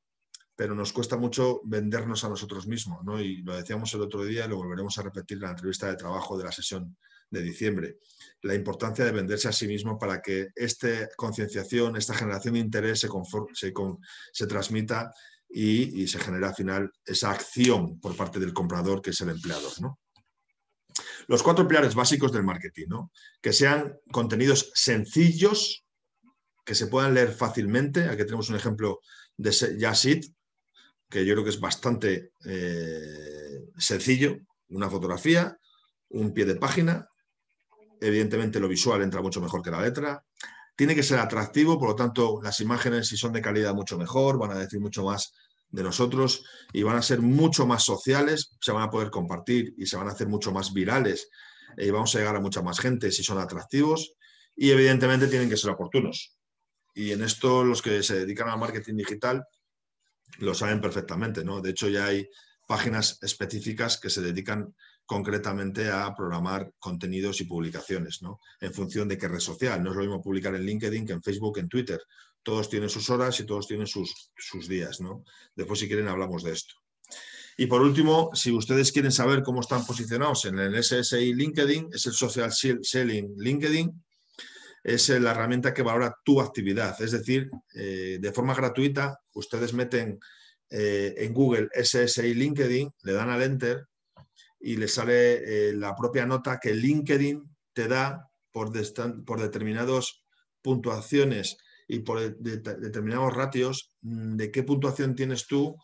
pero nos cuesta mucho vendernos a nosotros mismos, Y lo decíamos el otro día y lo volveremos a repetir en la entrevista de trabajo de la sesión de diciembre. La importancia de venderse a sí mismo para que esta concienciación, esta generación de interés se, se, transmita y, se genera al final esa acción por parte del comprador que es el empleador, Los cuatro pilares básicos del marketing, ¿no? Que sean contenidos sencillos, que se puedan leer fácilmente. Aquí tenemos un ejemplo de Yasid, que yo creo que es bastante eh, sencillo. Una fotografía, un pie de página. Evidentemente lo visual entra mucho mejor que la letra. Tiene que ser atractivo, por lo tanto las imágenes si son de calidad mucho mejor, van a decir mucho más de nosotros y van a ser mucho más sociales, se van a poder compartir y se van a hacer mucho más virales eh, y vamos a llegar a mucha más gente si son atractivos y evidentemente tienen que ser oportunos. Y en esto los que se dedican al marketing digital lo saben perfectamente, ¿no? De hecho, ya hay páginas específicas que se dedican concretamente a programar contenidos y publicaciones, ¿no? En función de qué red social. No es lo mismo publicar en LinkedIn que en Facebook, en Twitter. Todos tienen sus horas y todos tienen sus, sus días, ¿no? Después, si quieren, hablamos de esto. Y por último, si ustedes quieren saber cómo están posicionados en el SSI LinkedIn, es el Social Selling LinkedIn, es eh, la herramienta que valora tu actividad. Es decir, eh, de forma gratuita, ustedes meten eh, en Google SSI LinkedIn, le dan al enter y le sale la propia nota que LinkedIn te da por, por determinadas puntuaciones y por determinados ratios mm, de qué puntuación tienes tú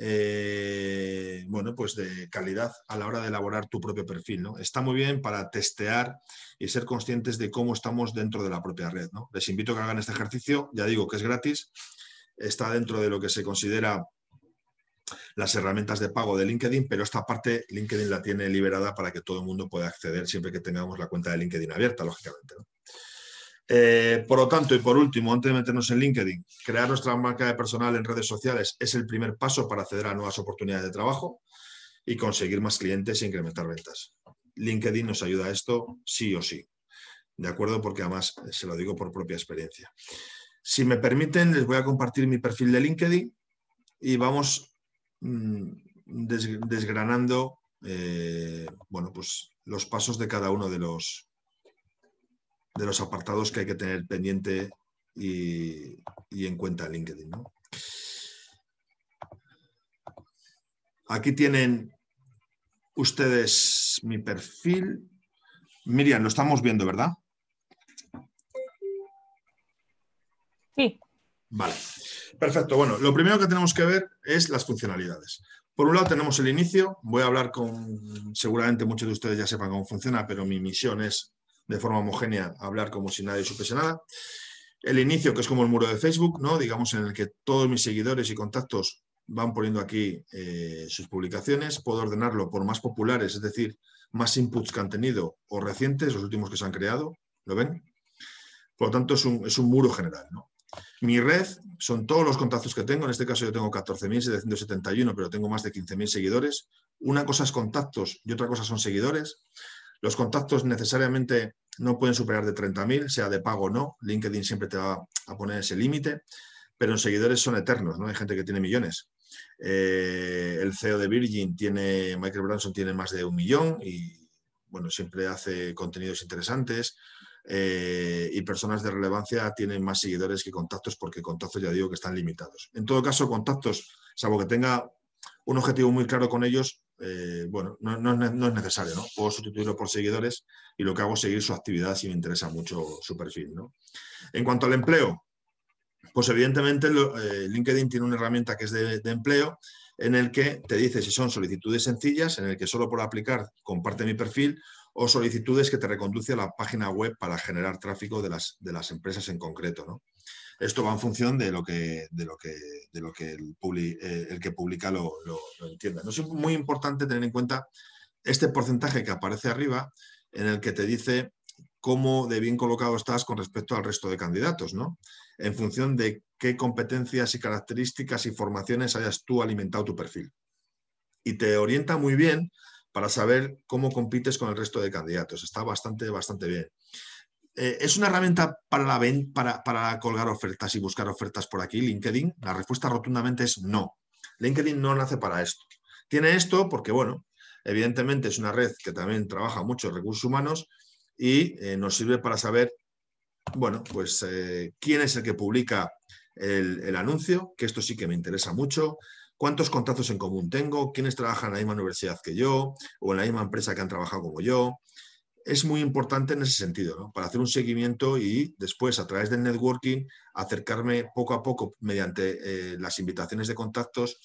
eh, bueno, pues de calidad a la hora de elaborar tu propio perfil. ¿no? Está muy bien para testear y ser conscientes de cómo estamos dentro de la propia red. ¿no? Les invito a que hagan este ejercicio, ya digo que es gratis, está dentro de lo que se considera las herramientas de pago de LinkedIn, pero esta parte LinkedIn la tiene liberada para que todo el mundo pueda acceder siempre que tengamos la cuenta de LinkedIn abierta, lógicamente. Eh, por lo tanto, y por último, antes de meternos en LinkedIn, crear nuestra marca de personal en redes sociales es el primer paso para acceder a nuevas oportunidades de trabajo y conseguir más clientes e incrementar ventas. LinkedIn nos ayuda a esto sí o sí. ¿De acuerdo? Porque además se lo digo por propia experiencia. Si me permiten, les voy a compartir mi perfil de LinkedIn y vamos mm, desgranando eh, bueno, pues, los pasos de cada uno de los, de los apartados que hay que tener pendiente y, en cuenta en LinkedIn. Aquí tienen ustedes mi perfil. Miriam, lo estamos viendo, ¿verdad? Sí. Vale. Perfecto. Bueno, lo primero que tenemos que ver es las funcionalidades. Por un lado tenemos el inicio, voy a hablar con, seguramente muchos de ustedes ya sepan cómo funciona, pero mi misión es de forma homogénea hablar como si nadie supiese nada. El inicio, que es como el muro de Facebook, ¿no? digamos, en el que todos mis seguidores y contactos van poniendo aquí eh, sus publicaciones. Puedo ordenarlo por más populares, es decir, más inputs que han tenido o recientes, los últimos que se han creado. ¿Lo ven? Por lo tanto, es un, muro general. ¿no? Mi red son todos los contactos que tengo. En este caso yo tengo 14.771, pero tengo más de 15.000 seguidores. Una cosa es contactos y otra cosa son seguidores. Los contactos necesariamente no pueden superar de 30.000, sea de pago o no. LinkedIn siempre te va a poner ese límite, pero los seguidores son eternos, ¿no? Hay gente que tiene millones. Eh, el CEO de Virgin tiene, Michael Branson tiene más de un millón y, bueno, siempre hace contenidos interesantes. Eh, y personas de relevancia tienen más seguidores que contactos porque contactos ya digo que están limitados. En todo caso, contactos, salvo que tenga un objetivo muy claro con ellos, eh, bueno, no, es necesario, ¿no? Puedo sustituirlo por seguidores y lo que hago es seguir su actividad si me interesa mucho su perfil, ¿no? En cuanto al empleo, pues evidentemente eh, LinkedIn tiene una herramienta que es de, empleo en el que te dice si son solicitudes sencillas, en el que solo por aplicar comparte mi perfil, o solicitudes que te reconduce a la página web para generar tráfico de las, de las empresas en concreto, ¿no? Esto va en función de lo que, eh, el, que publica lo, entienda. No es muy importante tener en cuenta este porcentaje que aparece arriba, en el que te dice cómo de bien colocado estás con respecto al resto de candidatos, ¿no? En función de qué competencias y características y formaciones hayas tú alimentado tu perfil. Y te orienta muy bien para saber cómo compites con el resto de candidatos. Está bastante, bastante bien. Eh, ¿Es una herramienta para, para, colgar ofertas y buscar ofertas por aquí, LinkedIn? La respuesta rotundamente es no. LinkedIn no nace para esto. Tiene esto porque, bueno, evidentemente es una red que también trabaja en recursos humanos y eh, nos sirve para saber, bueno, pues eh, quién es el que publica el, anuncio, que esto sí que me interesa mucho, cuántos contratos en común tengo, quiénes trabajan en la misma universidad que yo o en la misma empresa que han trabajado como yo, es muy importante en ese sentido, para hacer un seguimiento y después a través del networking acercarme poco a poco mediante eh, las invitaciones de contactos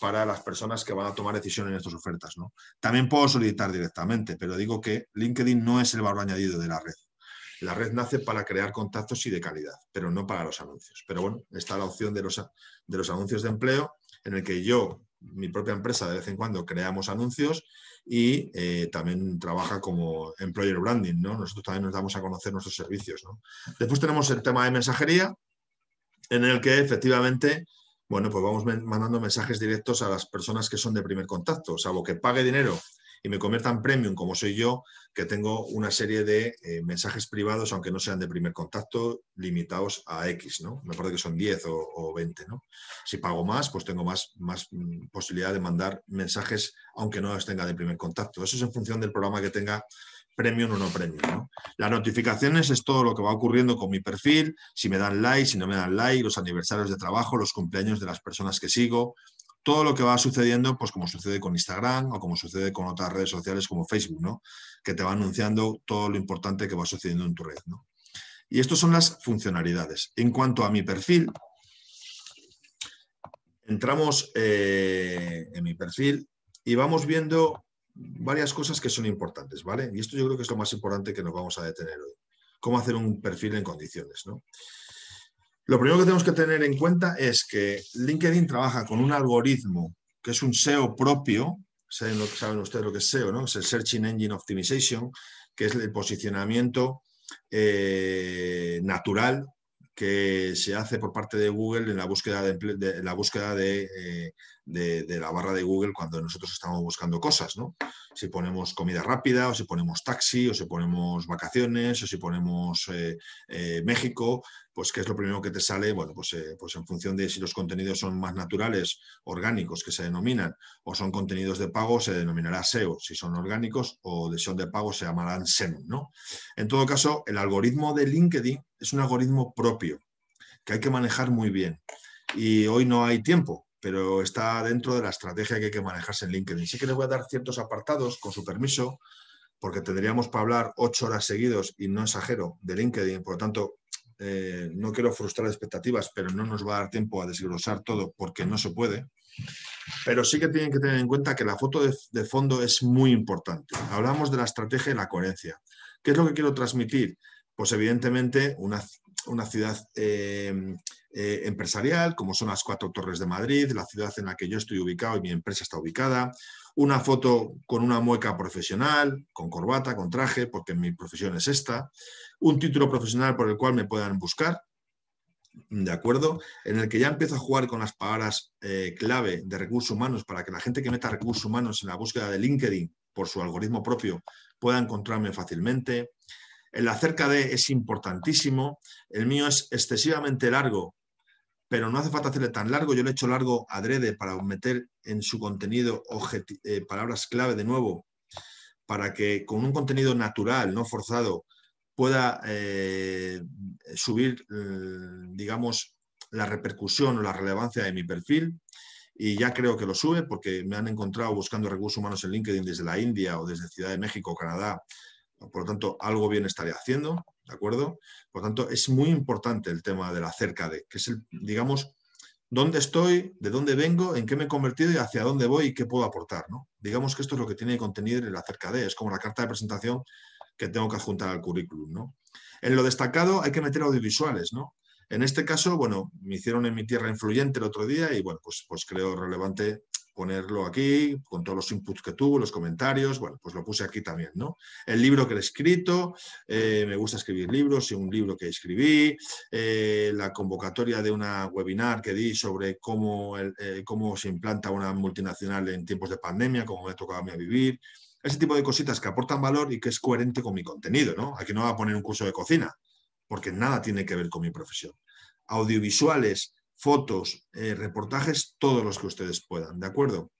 para las personas que van a tomar decisiones en estas ofertas. ¿no? También puedo solicitar directamente, pero digo que LinkedIn no es el valor añadido de la red. La red nace para crear contactos y de calidad, pero no para los anuncios. Pero bueno, está la opción de los, de los anuncios de empleo en el que yo mi propia empresa de vez en cuando creamos anuncios y eh, también trabaja como employer branding, ¿no? Nosotros también nos damos a conocer nuestros servicios, Después tenemos el tema de mensajería, en el que efectivamente, bueno, pues vamos mandando mensajes directos a las personas que son de primer contacto, salvo que pague dinero y me conviertan premium como soy yo, que tengo una serie de eh, mensajes privados, aunque no sean de primer contacto, limitados a X, ¿no? Me parece que son 10 o, 20, ¿no? Si pago más, pues tengo más, más mm, posibilidad de mandar mensajes, aunque no los tenga de primer contacto. Eso es en función del programa que tenga premium o no premium. Las notificaciones es todo lo que va ocurriendo con mi perfil, si me dan like, si no me dan like, los aniversarios de trabajo, los cumpleaños de las personas que sigo, todo lo que va sucediendo, pues como sucede con Instagram o como sucede con otras redes sociales como Facebook, ¿no? Que te va anunciando todo lo importante que va sucediendo en tu red, ¿no? Y estas son las funcionalidades. En cuanto a mi perfil, entramos eh, en mi perfil y vamos viendo varias cosas que son importantes, ¿vale? Y esto yo creo que es lo más importante que nos vamos a detener hoy. Cómo hacer un perfil en condiciones, ¿no? Lo primero que tenemos que tener en cuenta es que LinkedIn trabaja con un algoritmo que es un SEO propio, saben, ustedes lo que es SEO, ¿no? Es el Search Engine Optimization, que es el posicionamiento eh, natural que se hace por parte de Google en la búsqueda de, la búsqueda de eh, de, la barra de Google cuando nosotros estamos buscando cosas, ¿no? Si ponemos comida rápida, o si ponemos taxi, o si ponemos vacaciones, o si ponemos eh, eh, México, pues qué es lo primero que te sale, bueno, pues, eh, pues en función de si los contenidos son más naturales, orgánicos, que se denominan, o son contenidos de pago, se denominará SEO, si son orgánicos o de, son de pago, se llamarán SEM, ¿no? En todo caso, el algoritmo de LinkedIn es un algoritmo propio, que hay que manejar muy bien. Y hoy no hay tiempo pero está dentro de la estrategia que hay que manejarse en LinkedIn. Sí que les voy a dar ciertos apartados, con su permiso, porque tendríamos para hablar ocho horas seguidos, y no exagero, de LinkedIn. Por lo tanto, eh, no quiero frustrar expectativas, pero no nos va a dar tiempo a desglosar todo porque no se puede. Pero sí que tienen que tener en cuenta que la foto de, fondo es muy importante. Hablamos de la estrategia y la coherencia. ¿Qué es lo que quiero transmitir? Pues evidentemente una, una ciudad eh, eh, empresarial, como son las cuatro torres de Madrid, la ciudad en la que yo estoy ubicado y mi empresa está ubicada, una foto con una mueca profesional, con corbata, con traje, porque mi profesión es esta, un título profesional por el cual me puedan buscar, ¿de acuerdo? En el que ya empiezo a jugar con las palabras eh, clave de recursos humanos para que la gente que meta recursos humanos en la búsqueda de LinkedIn por su algoritmo propio pueda encontrarme fácilmente. El acerca de es importantísimo. El mío es excesivamente largo pero no hace falta hacerle tan largo. Yo le he hecho largo adrede para meter en su contenido eh, palabras clave de nuevo, para que con un contenido natural, no forzado, pueda eh, subir, mm, digamos, la repercusión o la relevancia de mi perfil. Y ya creo que lo sube porque me han encontrado buscando recursos humanos en LinkedIn desde la India o desde Ciudad de México o Canadá. Por lo tanto, algo bien estaré haciendo. ¿de acuerdo? Por tanto, es muy importante el tema de la acerca de, que es el, digamos, dónde estoy, de dónde vengo, en qué me he convertido y hacia dónde voy y qué puedo aportar, ¿no? Digamos que esto es lo que tiene que contener el acerca de, es como la carta de presentación que tengo que adjuntar al currículum, ¿no? En lo destacado hay que meter audiovisuales, ¿no? En este caso, bueno, me hicieron en mi tierra influyente el otro día y bueno, pues, pues creo relevante ponerlo aquí, con todos los inputs que tuvo, los comentarios, bueno, pues lo puse aquí también, ¿no? El libro que he escrito, eh, me gusta escribir libros, y un libro que escribí, eh, la convocatoria de una webinar que di sobre cómo, eh, cómo se implanta una multinacional en tiempos de pandemia, cómo me ha tocado a mí vivir, ese tipo de cositas que aportan valor y que es coherente con mi contenido, ¿no? Aquí no va a poner un curso de cocina, porque nada tiene que ver con mi profesión. Audiovisuales fotos, eh, reportajes, todos los que ustedes puedan, ¿de acuerdo?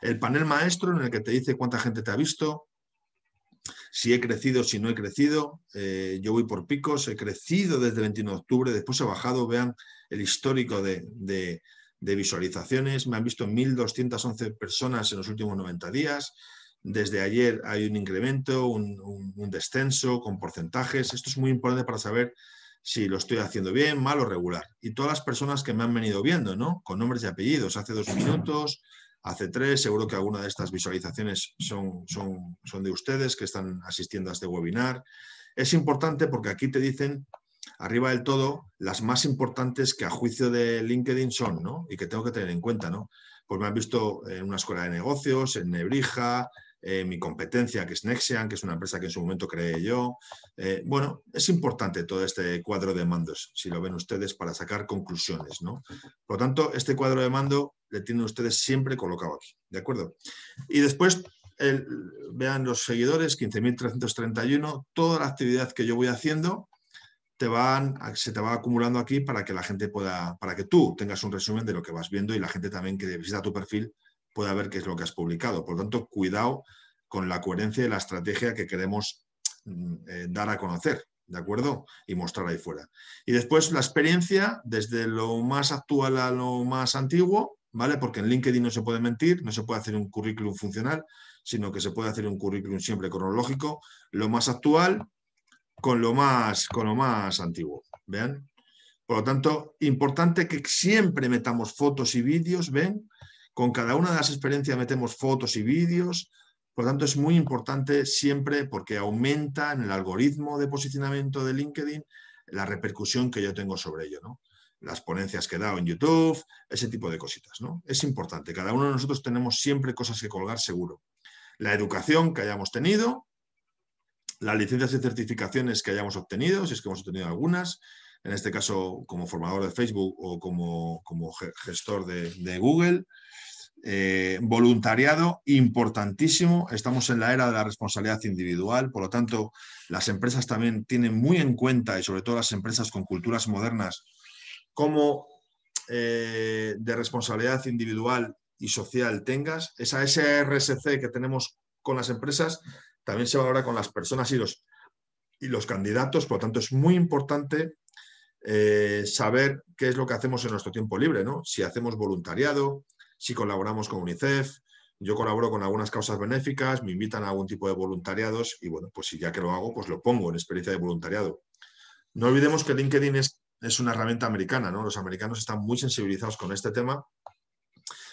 El panel maestro en el que te dice cuánta gente te ha visto, si he crecido, si no he crecido, eh, yo voy por picos, he crecido desde el 21 de octubre, después he bajado, vean el histórico de, visualizaciones, me han visto 1.211 personas en los últimos 90 días, desde ayer hay un incremento, un descenso con porcentajes, esto es muy importante para saber si lo estoy haciendo bien, mal o regular. Y todas las personas que me han venido viendo, ¿no? Con nombres y apellidos, hace dos minutos, hace tres, seguro que alguna de estas visualizaciones son, son, son de ustedes que están asistiendo a este webinar. Es importante porque aquí te dicen, arriba del todo, las más importantes que a juicio de LinkedIn son, ¿no? Y que tengo que tener en cuenta, ¿no? Pues me han visto en una escuela de negocios, en Nebrija, eh, mi competencia, que es Nexian, que es una empresa que en su momento creé yo. Eh, bueno, es importante todo este cuadro de mandos, si lo ven ustedes, para sacar conclusiones. Por lo tanto, este cuadro de mando le tienen ustedes siempre colocado aquí. ¿De acuerdo? Y después, vean los seguidores, 15.331, toda la actividad que yo voy haciendo. Te van, se te va acumulando aquí para que la gente pueda, para que tú tengas un resumen de lo que vas viendo y la gente también que visita tu perfil pueda ver qué es lo que has publicado. Por lo tanto, cuidado con la coherencia y la estrategia que queremos mm, eh, dar a conocer, ¿de acuerdo? Y mostrar ahí fuera. Y después la experiencia, desde lo más actual a lo más antiguo, ¿vale? Porque en LinkedIn no se puede mentir, no se puede hacer un currículum funcional, sino que se puede hacer un currículum siempre cronológico, lo más actual con lo más, con lo más antiguo, ¿vean? Por lo tanto, importante que siempre metamos fotos y vídeos, ¿ven? Con cada una de las experiencias metemos fotos y vídeos. Por lo tanto, es muy importante siempre porque aumenta en el algoritmo de posicionamiento de LinkedIn la repercusión que yo tengo sobre ello. Las ponencias que he dado en YouTube, ese tipo de cositas. ¿no? Es importante. Cada uno de nosotros tenemos siempre cosas que colgar seguro. La educación que hayamos tenido, las licencias y certificaciones que hayamos obtenido, si es que hemos obtenido algunas, en este caso como formador de Facebook o como, gestor de Google, eh, voluntariado importantísimo. Estamos en la era de la responsabilidad individual, por lo tanto, las empresas también tienen muy en cuenta, y sobre todo las empresas con culturas modernas, cómo eh, de responsabilidad individual y social tengas. Esa SRSC que tenemos con las empresas también se valora con las personas y los, y los candidatos, por lo tanto, es muy importante. Eh, saber qué es lo que hacemos en nuestro tiempo libre, ¿no? Si hacemos voluntariado, si colaboramos con UNICEF, yo colaboro con algunas causas benéficas, me invitan a algún tipo de voluntariados y bueno, pues si ya que lo hago, pues lo pongo en experiencia de voluntariado. No olvidemos que LinkedIn es, es una herramienta americana, ¿no? Los americanos están muy sensibilizados con este tema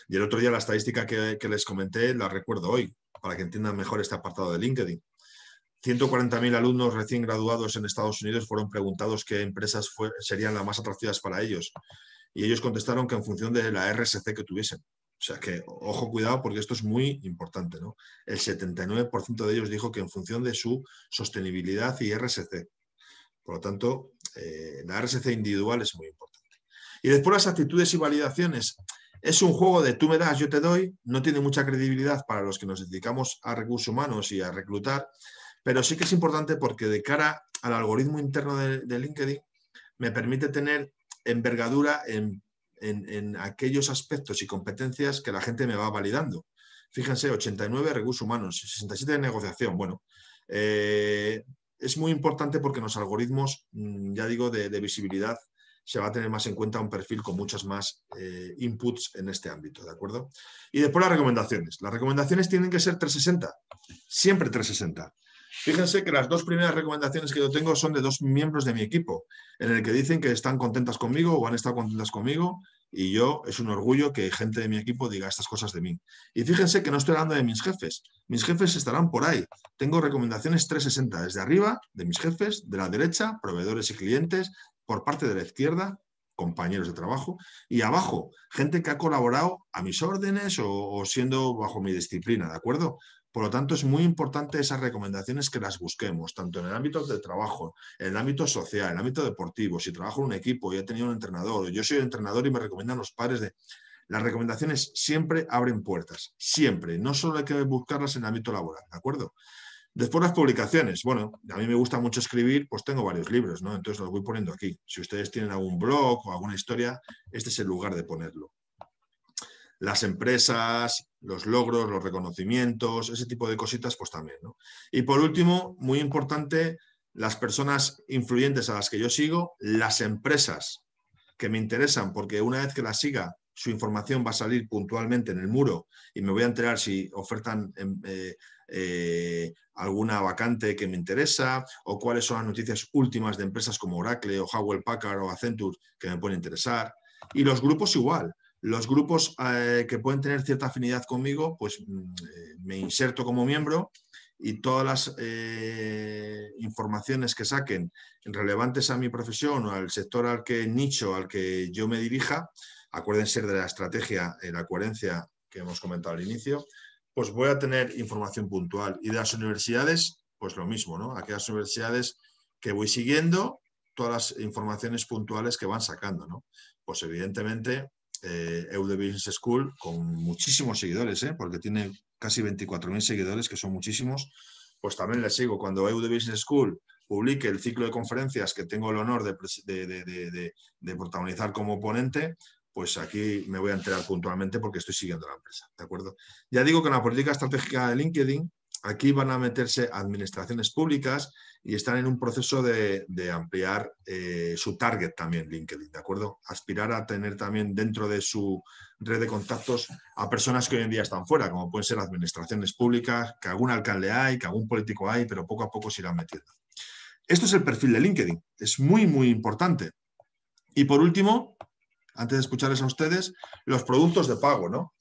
y el otro día la estadística que les comenté la recuerdo hoy para que entiendan mejor este apartado de LinkedIn. 140.000 alumnos recién graduados en Estados Unidos fueron preguntados qué empresas serían las más atractivas para ellos. Y ellos contestaron que en función de la RSC que tuviesen. O sea que, ojo, cuidado, porque esto es muy importante. El 79% de ellos dijo que en función de su sostenibilidad y RSC. Por lo tanto, eh, la RSC individual es muy importante. Y después las actitudes y validaciones. Es un juego de tú me das, yo te doy. No tiene mucha credibilidad para los que nos dedicamos a recursos humanos y a reclutar pero sí que es importante porque de cara al algoritmo interno de, LinkedIn me permite tener envergadura en, aquellos aspectos y competencias que la gente me va validando. Fíjense, 89 recursos humanos, 67 de negociación. Bueno, eh, es muy importante porque en los algoritmos, mm, ya digo, de, visibilidad se va a tener más en cuenta un perfil con muchas más eh, inputs en este ámbito, ¿de acuerdo? Y después las recomendaciones. Las recomendaciones tienen que ser 360, siempre 360. Fíjense que las dos primeras recomendaciones que yo tengo son de dos miembros de mi equipo, en el que dicen que están contentas conmigo o han estado contentas conmigo, y yo es un orgullo que gente de mi equipo diga estas cosas de mí. Y fíjense que no estoy hablando de mis jefes, mis jefes estarán por ahí. Tengo recomendaciones 360 desde arriba, de mis jefes, de la derecha, proveedores y clientes, por parte de la izquierda, compañeros de trabajo, y abajo, gente que ha colaborado a mis órdenes o, siendo bajo mi disciplina, ¿de acuerdo? Por lo tanto, es muy importante esas recomendaciones que las busquemos, tanto en el ámbito de trabajo, en el ámbito social, en el ámbito deportivo. Si trabajo en un equipo y he tenido un entrenador, yo soy entrenador y me recomiendan los padres de... Las recomendaciones siempre abren puertas, siempre. No solo hay que buscarlas en el ámbito laboral, ¿de acuerdo? Después las publicaciones. Bueno, a mí me gusta mucho escribir, pues tengo varios libros, ¿no? Entonces los voy poniendo aquí. Si ustedes tienen algún blog o alguna historia, este es el lugar de ponerlo las empresas, los logros, los reconocimientos, ese tipo de cositas, pues también. Y por último, muy importante, las personas influyentes a las que yo sigo, las empresas que me interesan, porque una vez que las siga, su información va a salir puntualmente en el muro y me voy a enterar si ofertan em, eh, eh, alguna vacante que me interesa o cuáles son las noticias últimas de empresas como Oracle o Howell Packard o Accenture que me pueden interesar. Y los grupos igual. Los grupos eh, que pueden tener cierta afinidad conmigo, pues mm, eh, me inserto como miembro y todas las eh, informaciones que saquen relevantes a mi profesión o al sector al que nicho al que yo me dirija, acuérdense de la estrategia, en la coherencia que hemos comentado al inicio, pues voy a tener información puntual. Y de las universidades, pues lo mismo, ¿no? Aquellas universidades que voy siguiendo, todas las informaciones puntuales que van sacando, ¿no? Pues evidentemente eh, Business School, con muchísimos seguidores, ¿eh? porque tiene casi 24.000 seguidores, que son muchísimos, pues también les sigo. Cuando de Business School publique el ciclo de conferencias que tengo el honor de, protagonizar como ponente, pues aquí me voy a enterar puntualmente porque estoy siguiendo la empresa, ¿de acuerdo? Ya digo que la política estratégica de LinkedIn Aquí van a meterse administraciones públicas y están en un proceso de, ampliar eh, su target también, LinkedIn, ¿de acuerdo? Aspirar a tener también dentro de su red de contactos a personas que hoy en día están fuera, como pueden ser administraciones públicas, que algún alcalde hay, que algún político hay, pero poco a poco se irán metiendo. Esto es el perfil de LinkedIn, es muy, muy importante. Y por último, antes de escucharles a ustedes, los productos de pago, ¿no?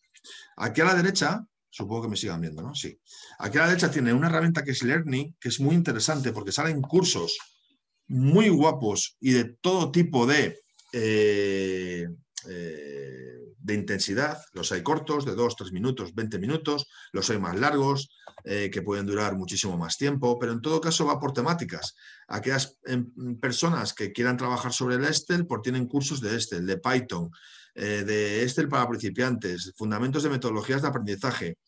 Aquí a la derecha Supongo que me sigan viendo, ¿no? Sí. Aquí a la derecha tiene una herramienta que es Learning, que es muy interesante porque salen cursos muy guapos y de todo tipo de, eh, eh, de intensidad. Los hay cortos, de 2, 3 minutos, 20 minutos. Los hay más largos, eh, que pueden durar muchísimo más tiempo. Pero en todo caso va por temáticas. Aquellas em, personas que quieran trabajar sobre el Excel pues tienen cursos de Estel, de Python, eh, de Estel para principiantes, fundamentos de metodologías de aprendizaje.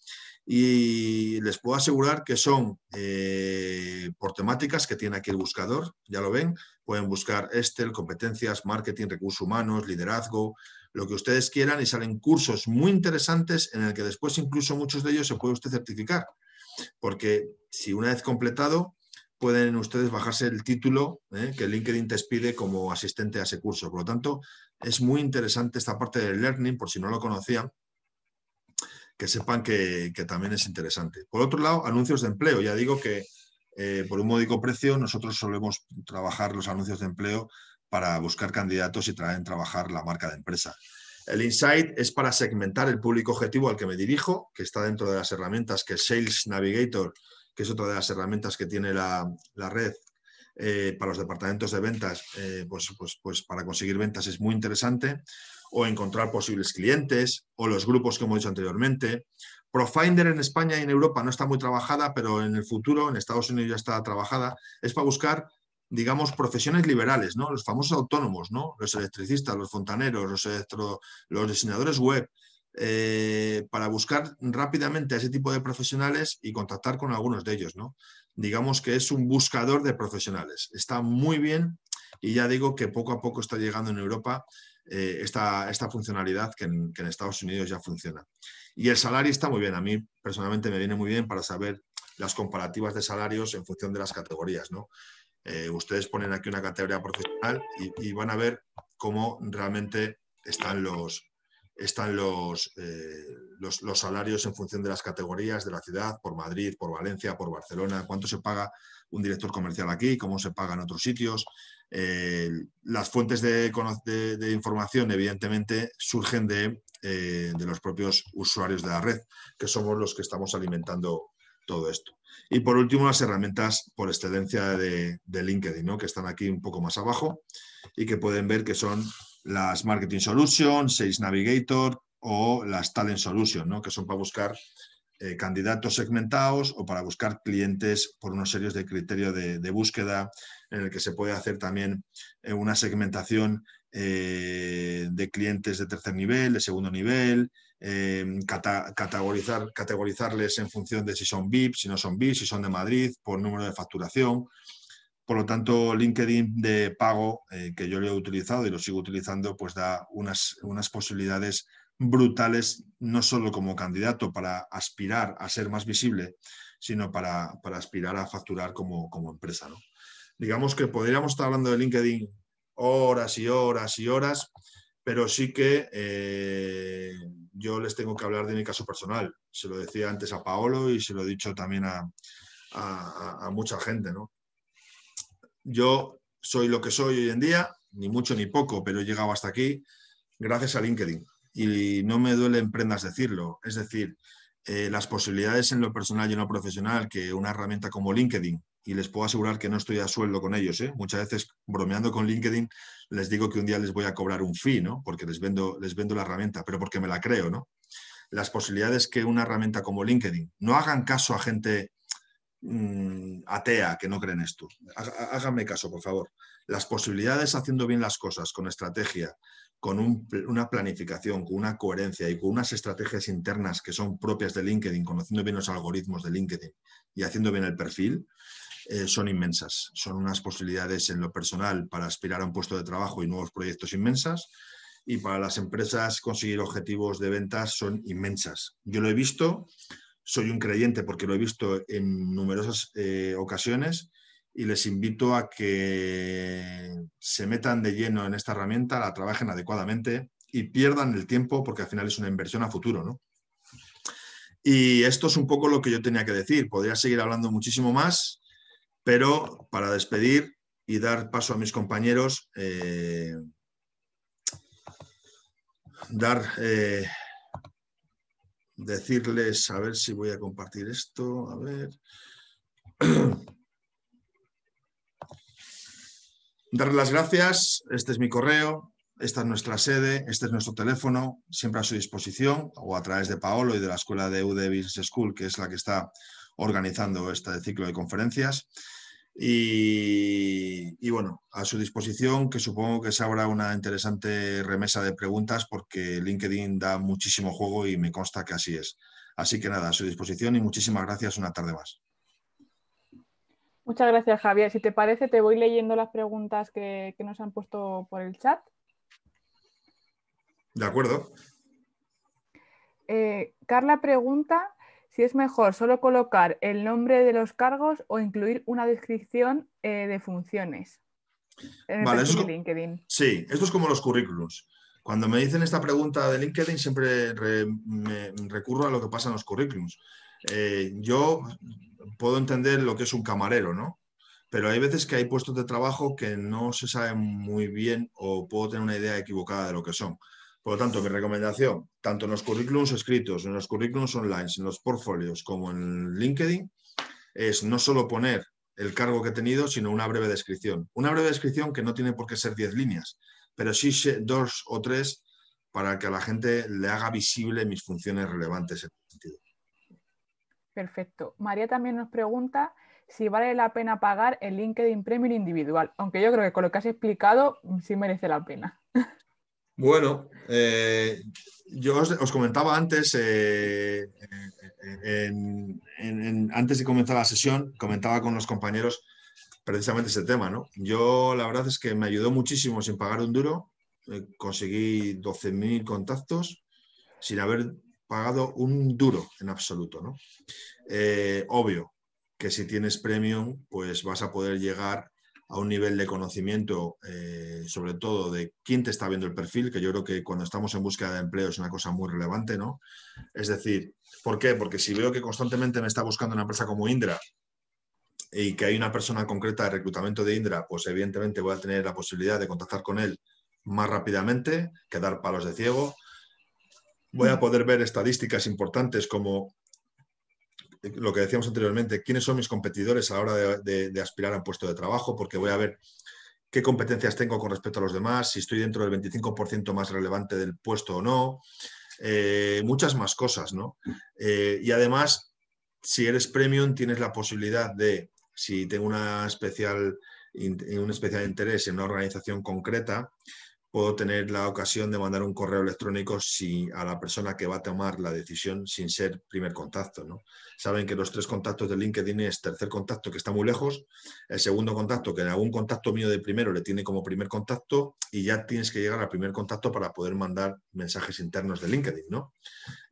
Y les puedo asegurar que son eh, por temáticas que tiene aquí el buscador, ya lo ven, pueden buscar Estel, competencias, marketing, recursos humanos, liderazgo, lo que ustedes quieran y salen cursos muy interesantes en el que después incluso muchos de ellos se puede usted certificar. Porque si una vez completado, pueden ustedes bajarse el título eh, que LinkedIn te pide como asistente a ese curso. Por lo tanto, es muy interesante esta parte del learning, por si no lo conocían, que sepan que, también es interesante. Por otro lado, anuncios de empleo. Ya digo que eh, por un módico precio nosotros solemos trabajar los anuncios de empleo para buscar candidatos y traer trabajar la marca de empresa. El insight es para segmentar el público objetivo al que me dirijo, que está dentro de las herramientas que Sales Navigator, que es otra de las herramientas que tiene la red, eh, para los departamentos de ventas, eh, pues, pues, pues, para conseguir ventas es muy interesante, o encontrar posibles clientes, o los grupos que hemos dicho anteriormente. Profinder en España y en Europa no está muy trabajada, pero en el futuro, en Estados Unidos ya está trabajada, es para buscar digamos, profesiones liberales, ¿no? Los famosos autónomos, ¿no? Los electricistas, los fontaneros, los, electro, los diseñadores web, eh, para buscar rápidamente a ese tipo de profesionales y contactar con algunos de ellos, ¿no? digamos que es un buscador de profesionales. Está muy bien y ya digo que poco a poco está llegando en Europa eh, esta, funcionalidad que en, Estados Unidos ya funciona. Y el salario está muy bien. A mí personalmente me viene muy bien para saber las comparativas de salarios en función de las categorías. ¿no? Eh, ustedes ponen aquí una categoría profesional y van a ver cómo realmente están los, están eh, los, los, salarios en función de las categorías de la ciudad, por Madrid, por Valencia, por Barcelona, cuánto se paga un director comercial aquí, cómo se paga en otros sitios. Eh, las fuentes de, información, evidentemente, surgen eh, de, los propios usuarios de la red, que somos los que estamos alimentando todo esto. Y por último, las herramientas por excelencia de, LinkedIn, ¿no? que están aquí un poco más abajo y que pueden ver que son las Marketing Solutions, Sales Navigator o las Talent Solutions, ¿no? que son para buscar eh, candidatos segmentados o para buscar clientes por unos series de criterio de, búsqueda en el que se puede hacer también eh, una segmentación eh, de clientes de tercer nivel, de segundo nivel, categorizarles en función de si son VIP, si no son VIP, si son de Madrid, por número de facturación. Por lo tanto, LinkedIn de pago, eh, que yo lo he utilizado y lo sigo utilizando, pues da unas, unas posibilidades brutales, no solo como candidato para aspirar a ser más visible, sino para, aspirar a facturar como, empresa. ¿no? Digamos que podríamos estar hablando de LinkedIn horas y horas y horas, pero sí que eh, yo les tengo que hablar de mi caso personal. Se lo decía antes a Paolo y se lo he dicho también a, a mucha gente, ¿no? Yo soy lo que soy hoy en día, ni mucho ni poco, pero he llegado hasta aquí gracias a LinkedIn. Y no me duele en prendas decirlo. Es decir, eh, las posibilidades en lo personal y en lo profesional que una herramienta como LinkedIn, y les puedo asegurar que no estoy a sueldo con ellos, ¿eh? muchas veces bromeando con LinkedIn les digo que un día les voy a cobrar un fee, ¿no? porque les vendo, les vendo la herramienta, pero porque me la creo. ¿no? Las posibilidades que una herramienta como LinkedIn no hagan caso a gente Mm, atea, que no creen esto. Háganme caso, por favor. Las posibilidades haciendo bien las cosas, con estrategia, con una planificación, con una coherencia y con unas estrategias internas que son propias de LinkedIn, conociendo bien los algoritmos de LinkedIn y haciendo bien el perfil, eh, son inmensas. Son unas posibilidades en lo personal para aspirar a un puesto de trabajo y nuevos proyectos inmensas. Y para las empresas conseguir objetivos de ventas son inmensas. Yo lo he visto, soy un creyente porque lo he visto en numerosas eh, ocasiones y les invito a que se metan de lleno en esta herramienta, la trabajen adecuadamente y pierdan el tiempo porque al final es una inversión a futuro, ¿no? Y esto es un poco lo que yo tenía que decir. Podría seguir hablando muchísimo más, pero para despedir y dar paso a mis compañeros, eh, dar eh, decirles, a ver si voy a compartir esto, a ver. Dar las gracias, este es mi correo, esta es nuestra sede, este es nuestro teléfono, siempre a su disposición, o a través de Paolo y de la escuela de UD Business School, que es la que está organizando este ciclo de conferencias. Y, bueno, a su disposición, que supongo que se habrá una interesante remesa de preguntas porque LinkedIn da muchísimo juego y me consta que así es. Así que nada, a su disposición y muchísimas gracias. Una tarde más. Muchas gracias, Javier. Si te parece, te voy leyendo las preguntas que, nos han puesto por el chat. De acuerdo. Eh, Carla pregunta si es mejor solo colocar el nombre de los cargos o incluir una descripción eh, de funciones. En eh, LinkedIn. Sí, esto es como los currículums. Cuando me dicen esta pregunta de LinkedIn, siempre me recurro a lo que pasa en los currículums. Eh, yo puedo entender lo que es un camarero, ¿no? Pero hay veces que hay puestos de trabajo que no se saben muy bien o puedo tener una idea equivocada de lo que son. Por lo tanto, mi recomendación, tanto en los currículums escritos, en los currículums online, en los portfolios como en LinkedIn, es no solo poner el cargo que he tenido, sino una breve descripción. Una breve descripción que no tiene por qué ser 10 líneas, pero sí dos o tres para que a la gente le haga visible mis funciones relevantes en este sentido. Perfecto. María también nos pregunta si vale la pena pagar el LinkedIn Premium individual, aunque yo creo que con lo que has explicado sí merece la pena. Bueno, eh, yo os, comentaba antes, eh, eh, antes de comenzar la sesión, comentaba con los compañeros precisamente ese tema, ¿no? Yo la verdad es que me ayudó muchísimo sin pagar un duro, conseguí 12.000 contactos sin haber pagado un duro en absoluto, ¿no? obvio que si tienes premium, pues vas a poder llegar a un nivel de conocimiento, eh, sobre todo de quién te está viendo el perfil, que yo creo que cuando estamos en búsqueda de empleo es una cosa muy relevante, ¿no? Es decir, ¿por qué? Porque si veo que constantemente me está buscando una empresa como Indra y que hay una persona concreta de reclutamiento de Indra, pues evidentemente voy a tener la posibilidad de contactar con él más rápidamente que dar palos de ciego. Voy a poder ver estadísticas importantes como eh, lo que decíamos anteriormente, quiénes son mis competidores a la hora de, aspirar a un puesto de trabajo, porque voy a ver qué competencias tengo con respecto a los demás, si estoy dentro del 25% más relevante del puesto o no, eh, muchas más cosas, ¿no? Eh, y además, si eres premium, tienes la posibilidad de, si tengo una especial, un especial interés en una organización concreta, puedo tener la ocasión de mandar un correo electrónico si, a la persona que va a tomar la decisión sin ser primer contacto. Saben que los tres contactos de LinkedIn es tercer contacto que está muy lejos, el segundo contacto que en algún contacto mío de primero le tiene como primer contacto y ya tienes que llegar al primer contacto para poder mandar mensajes internos de LinkedIn ¿no?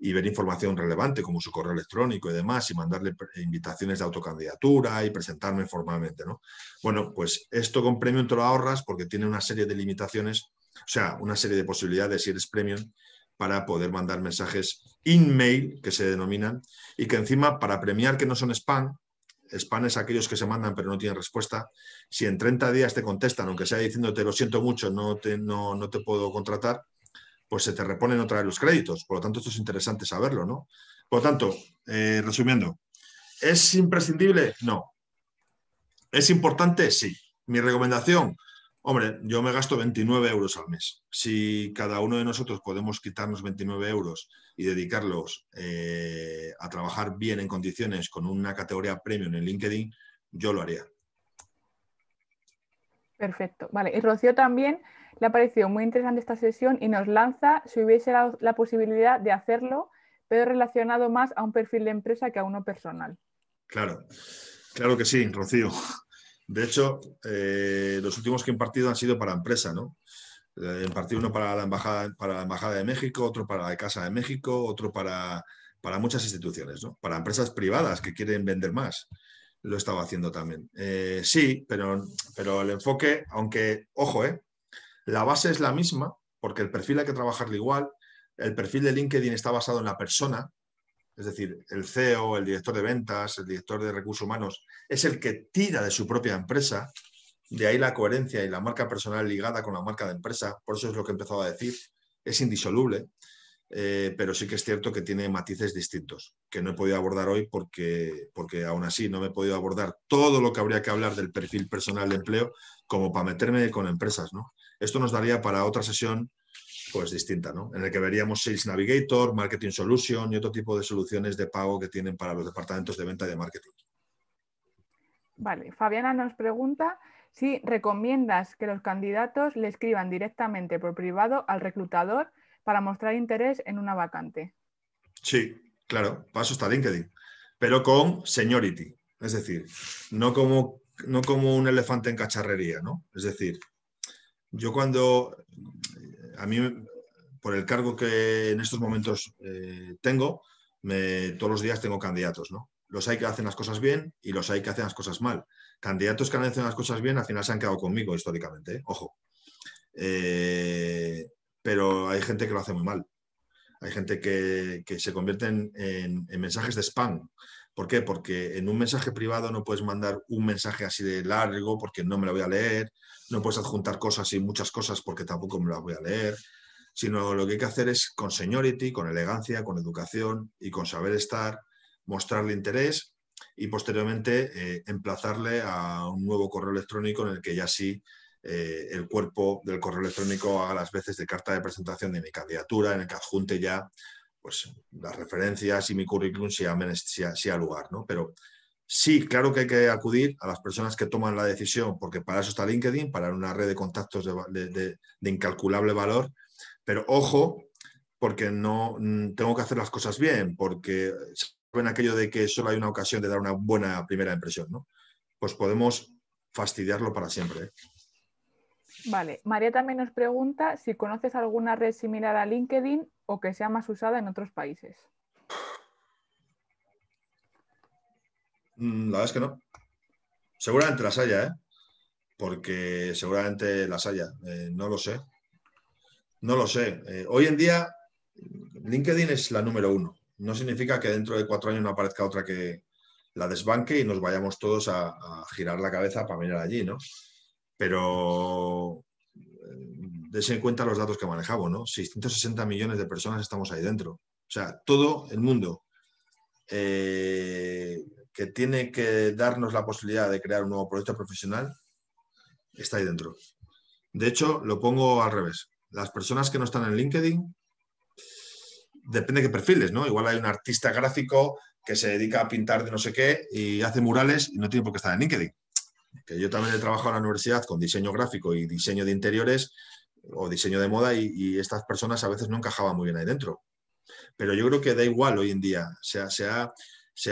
y ver información relevante como su correo electrónico y demás y mandarle invitaciones de autocandidatura y presentarme formalmente. ¿no? Bueno, pues esto con Premium te lo ahorras porque tiene una serie de limitaciones o sea, una serie de posibilidades, si eres premium, para poder mandar mensajes in-mail, que se denominan, y que encima, para premiar que no son spam, spam es aquellos que se mandan pero no tienen respuesta, si en 30 días te contestan, aunque sea diciéndote lo siento mucho, no te, no, te puedo contratar, pues se te reponen otra vez los créditos. Por lo tanto, esto es interesante saberlo, ¿no? Por lo tanto, eh, resumiendo, ¿es imprescindible? No. ¿Es importante? Sí. Mi recomendación, Hombre, yo me gasto 29 euros al mes. Si cada uno de nosotros podemos quitarnos 29 euros y dedicarlos eh, a trabajar bien en condiciones con una categoría premium en LinkedIn, yo lo haría. Perfecto. Vale, y Rocío también le ha parecido muy interesante esta sesión y nos lanza si hubiese la, la posibilidad de hacerlo, pero relacionado más a un perfil de empresa que a uno personal. Claro, claro que sí, Rocío. De hecho, eh, los últimos que he impartido han sido para empresa, ¿no? He eh, uno para la, embajada, para la Embajada de México, otro para la Casa de México, otro para, muchas instituciones, ¿no? Para empresas privadas que quieren vender más. Lo he estado haciendo también. Eh, sí, pero, pero el enfoque, aunque, ojo, ¿eh? La base es la misma, porque el perfil hay que trabajarlo igual. El perfil de LinkedIn está basado en la persona, es decir, el CEO, el director de ventas, el director de recursos humanos, es el que tira de su propia empresa. De ahí la coherencia y la marca personal ligada con la marca de empresa. Por eso es lo que he empezado a decir. Es indisoluble, eh, pero sí que es cierto que tiene matices distintos, que no he podido abordar hoy porque, porque aún así no me he podido abordar todo lo que habría que hablar del perfil personal de empleo como para meterme con empresas. ¿no? Esto nos daría para otra sesión pues distinta, ¿no? En el que veríamos Sales Navigator, Marketing Solution y otro tipo de soluciones de pago que tienen para los departamentos de venta y de marketing. Vale, Fabiana nos pregunta si recomiendas que los candidatos le escriban directamente por privado al reclutador para mostrar interés en una vacante. Sí, claro, paso hasta LinkedIn, pero con seniority, es decir, no como, no como un elefante en cacharrería, ¿no? Es decir, yo cuando a mí, por el cargo que en estos momentos eh, tengo, me, todos los días tengo candidatos, ¿no? Los hay que hacen las cosas bien y los hay que hacen las cosas mal. Candidatos que han hecho las cosas bien al final se han quedado conmigo históricamente, ¿eh? ojo. Eh, pero hay gente que lo hace muy mal. Hay gente que, se convierte en mensajes de spam. ¿Por qué? Porque en un mensaje privado no puedes mandar un mensaje así de largo porque no me lo voy a leer, no puedes adjuntar cosas y muchas cosas porque tampoco me las voy a leer, sino lo que hay que hacer es con seniority, con elegancia, con educación y con saber estar, mostrarle interés y posteriormente eh, emplazarle a un nuevo correo electrónico en el que ya sí eh, el cuerpo del correo electrónico haga las veces de carta de presentación de mi candidatura, en el que adjunte ya pues las referencias y mi currículum si a lugar, ¿no? Pero sí, claro que hay que acudir a las personas que toman la decisión, porque para eso está LinkedIn, para una red de contactos de, incalculable valor, pero ojo, porque no mm, tengo que hacer las cosas bien, porque saben aquello de que solo hay una ocasión de dar una buena primera impresión, ¿no? Pues podemos fastidiarlo para siempre. ¿eh? Vale, María también nos pregunta si conoces alguna red similar a LinkedIn o que sea más usada en otros países? Mm, la verdad es que no. Seguramente las haya, ¿eh? Porque seguramente las haya. Eh, no lo sé. No lo sé. Eh, hoy en día, LinkedIn es la número uno. No significa que dentro de cuatro años no aparezca otra que la desbanque y nos vayamos todos a, a girar la cabeza para mirar allí, ¿no? Pero eh, en cuenta los datos que manejamos, ¿no? 660 millones de personas estamos ahí dentro. O sea, todo el mundo eh, que tiene que darnos la posibilidad de crear un nuevo proyecto profesional está ahí dentro. De hecho, lo pongo al revés. Las personas que no están en LinkedIn, depende de qué perfiles, ¿no? Igual hay un artista gráfico que se dedica a pintar de no sé qué y hace murales y no tiene por qué estar en LinkedIn. Que yo también he trabajado en la universidad con diseño gráfico y diseño de interiores o diseño de moda y, estas personas a veces no encajaban muy bien ahí dentro. Pero yo creo que da igual hoy en día, se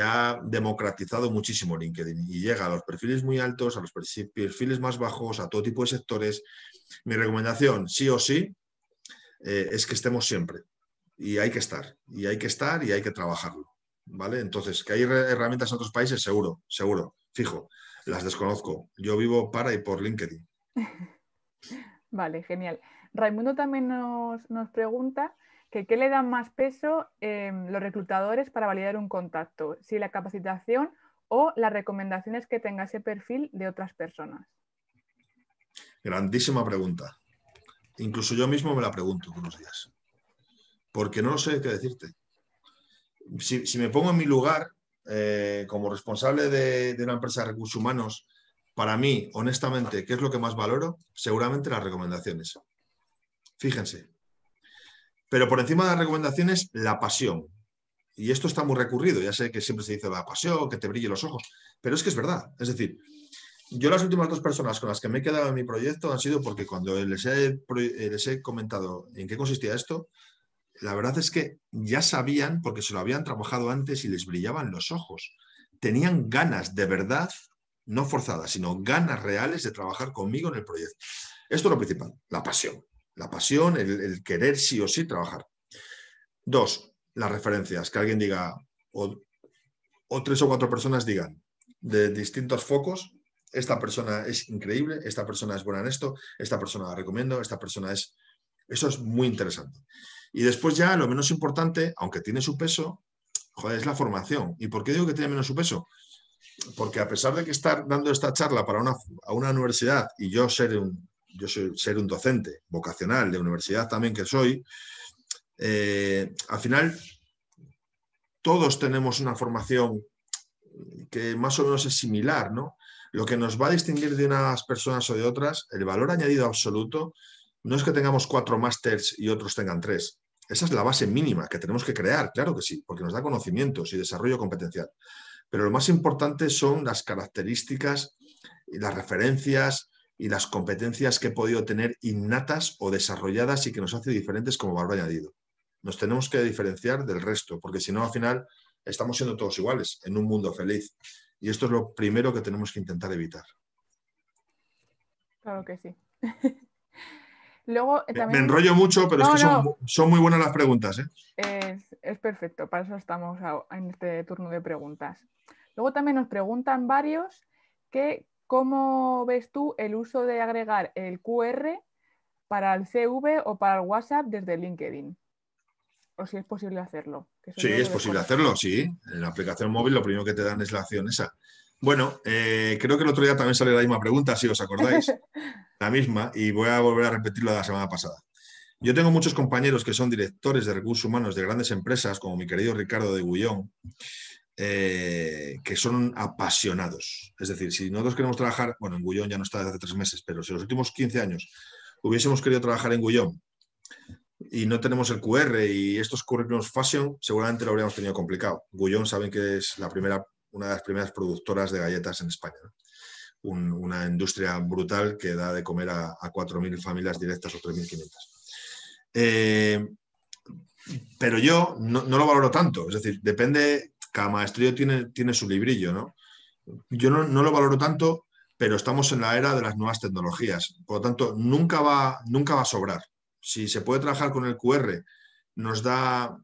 ha, democratizado muchísimo LinkedIn y llega a los perfiles muy altos, a los perfiles más bajos, a todo tipo de sectores. Mi recomendación, sí o sí, eh, es que estemos siempre y hay que estar, y hay que estar y hay que trabajarlo. ¿Vale? Entonces, que hay herramientas en otros países, seguro, seguro, fijo. Las desconozco. Yo vivo para y por LinkedIn. Vale, genial. Raimundo también nos, pregunta que qué le dan más peso em, los reclutadores para validar un contacto, si la capacitación o las recomendaciones que tenga ese perfil de otras personas. Grandísima pregunta. Incluso yo mismo me la pregunto unos días, porque no sé qué decirte. Si, me pongo en mi lugar eh, como responsable de, de una empresa de recursos humanos para mí, honestamente, ¿qué es lo que más valoro? Seguramente las recomendaciones. Fíjense. Pero por encima de las recomendaciones, la pasión. Y esto está muy recurrido. Ya sé que siempre se dice la pasión, que te brille los ojos. Pero es que es verdad. Es decir, yo las últimas dos personas con las que me he quedado en mi proyecto han sido porque cuando les he, eh, les he, comentado en qué consistía esto, la verdad es que ya sabían porque se lo habían trabajado antes y les brillaban los ojos. Tenían ganas de verdad no forzadas, sino ganas reales de trabajar conmigo en el proyecto. Esto es lo principal, la pasión. La pasión, el, querer sí o sí trabajar. Dos, las referencias, que alguien diga, o, tres o cuatro personas digan, de distintos focos, esta persona es increíble, esta persona es buena en esto, esta persona la recomiendo, esta persona es... Eso es muy interesante. Y después ya lo menos importante, aunque tiene su peso, es la formación. ¿Y por qué digo que tiene menos su peso? porque a pesar de que estar dando esta charla para una, a una universidad y yo ser un, un docente vocacional de universidad también que soy, eh, al final todos tenemos una formación que más o menos es similar, ¿no? Lo que nos va a distinguir de unas personas o de otras, el valor añadido absoluto, no es que tengamos cuatro másters y otros tengan tres. Esa es la base mínima que tenemos que crear, claro que sí, porque nos da conocimientos y desarrollo competencial pero lo más importante son las características, y las referencias y las competencias que he podido tener innatas o desarrolladas y que nos hace diferentes como valor añadido. Nos tenemos que diferenciar del resto, porque si no, al final estamos siendo todos iguales en un mundo feliz. Y esto es lo primero que tenemos que intentar evitar. Claro que sí. Luego, eh, Me enrollo mucho, pero es que son, muy buenas las preguntas. ¿eh? Es, es, perfecto, para eso estamos en este turno de preguntas. Luego también nos preguntan varios que cómo ves tú el uso de agregar el QR para el CV o para el WhatsApp desde LinkedIn. O si es posible hacerlo. sí, es posible hacerlo, sí. En la aplicación móvil lo primero que te dan es la acción esa. Bueno, eh, creo que el otro día también salió la misma pregunta, si os acordáis, la misma, y voy a volver a repetirlo de la semana pasada. Yo tengo muchos compañeros que son directores de recursos humanos de grandes empresas, como mi querido Ricardo de Gullón, eh, que son apasionados. Es decir, si nosotros queremos trabajar, bueno, en Gullón ya no está desde hace tres meses, pero si los últimos 15 años hubiésemos querido trabajar en Gullón y no tenemos el QR y estos currículos fashion, seguramente lo habríamos tenido complicado. Gullón saben que es la primera una de las primeras productoras de galletas en España. una industria brutal que da de comer a, 4.000 familias directas o 3.500. Eh, pero yo no, lo valoro tanto, es decir, depende, cada maestrillo tiene, su librillo, ¿no? Yo no, lo valoro tanto, pero estamos en la era de las nuevas tecnologías, por lo tanto, nunca va, nunca va a sobrar. Si se puede trabajar con el QR, nos da,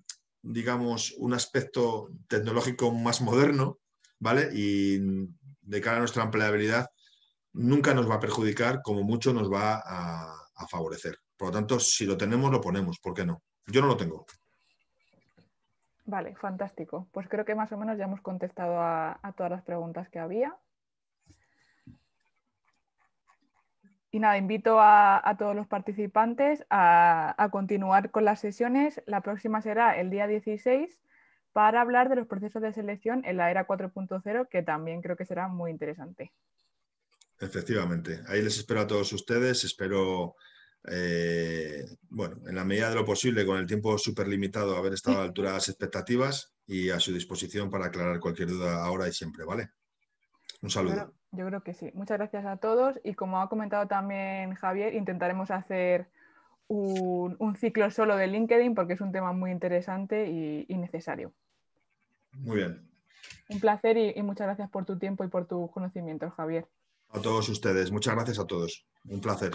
digamos, un aspecto tecnológico más moderno, ¿vale? Y de cara a nuestra empleabilidad, nunca nos va a perjudicar, como mucho nos va a, favorecer. Por lo tanto, si lo tenemos, lo ponemos, ¿por qué no? Yo no lo tengo. Vale, fantástico. Pues creo que más o menos ya hemos contestado a, todas las preguntas que había. Y nada, invito a, todos los participantes a, continuar con las sesiones. La próxima será el día 16 para hablar de los procesos de selección en la era 4.0, que también creo que será muy interesante. Efectivamente, ahí les espero a todos ustedes, espero, eh, bueno, en la medida de lo posible, con el tiempo súper limitado, haber estado a altura de las expectativas y a su disposición para aclarar cualquier duda ahora y siempre, ¿vale? Un saludo. Yo creo, que sí. Muchas gracias a todos y como ha comentado también Javier, intentaremos hacer un, ciclo solo de LinkedIn porque es un tema muy interesante y necesario. Muy bien. Un placer y, muchas gracias por tu tiempo y por tu conocimiento, Javier. A todos ustedes, muchas gracias a todos. Un placer.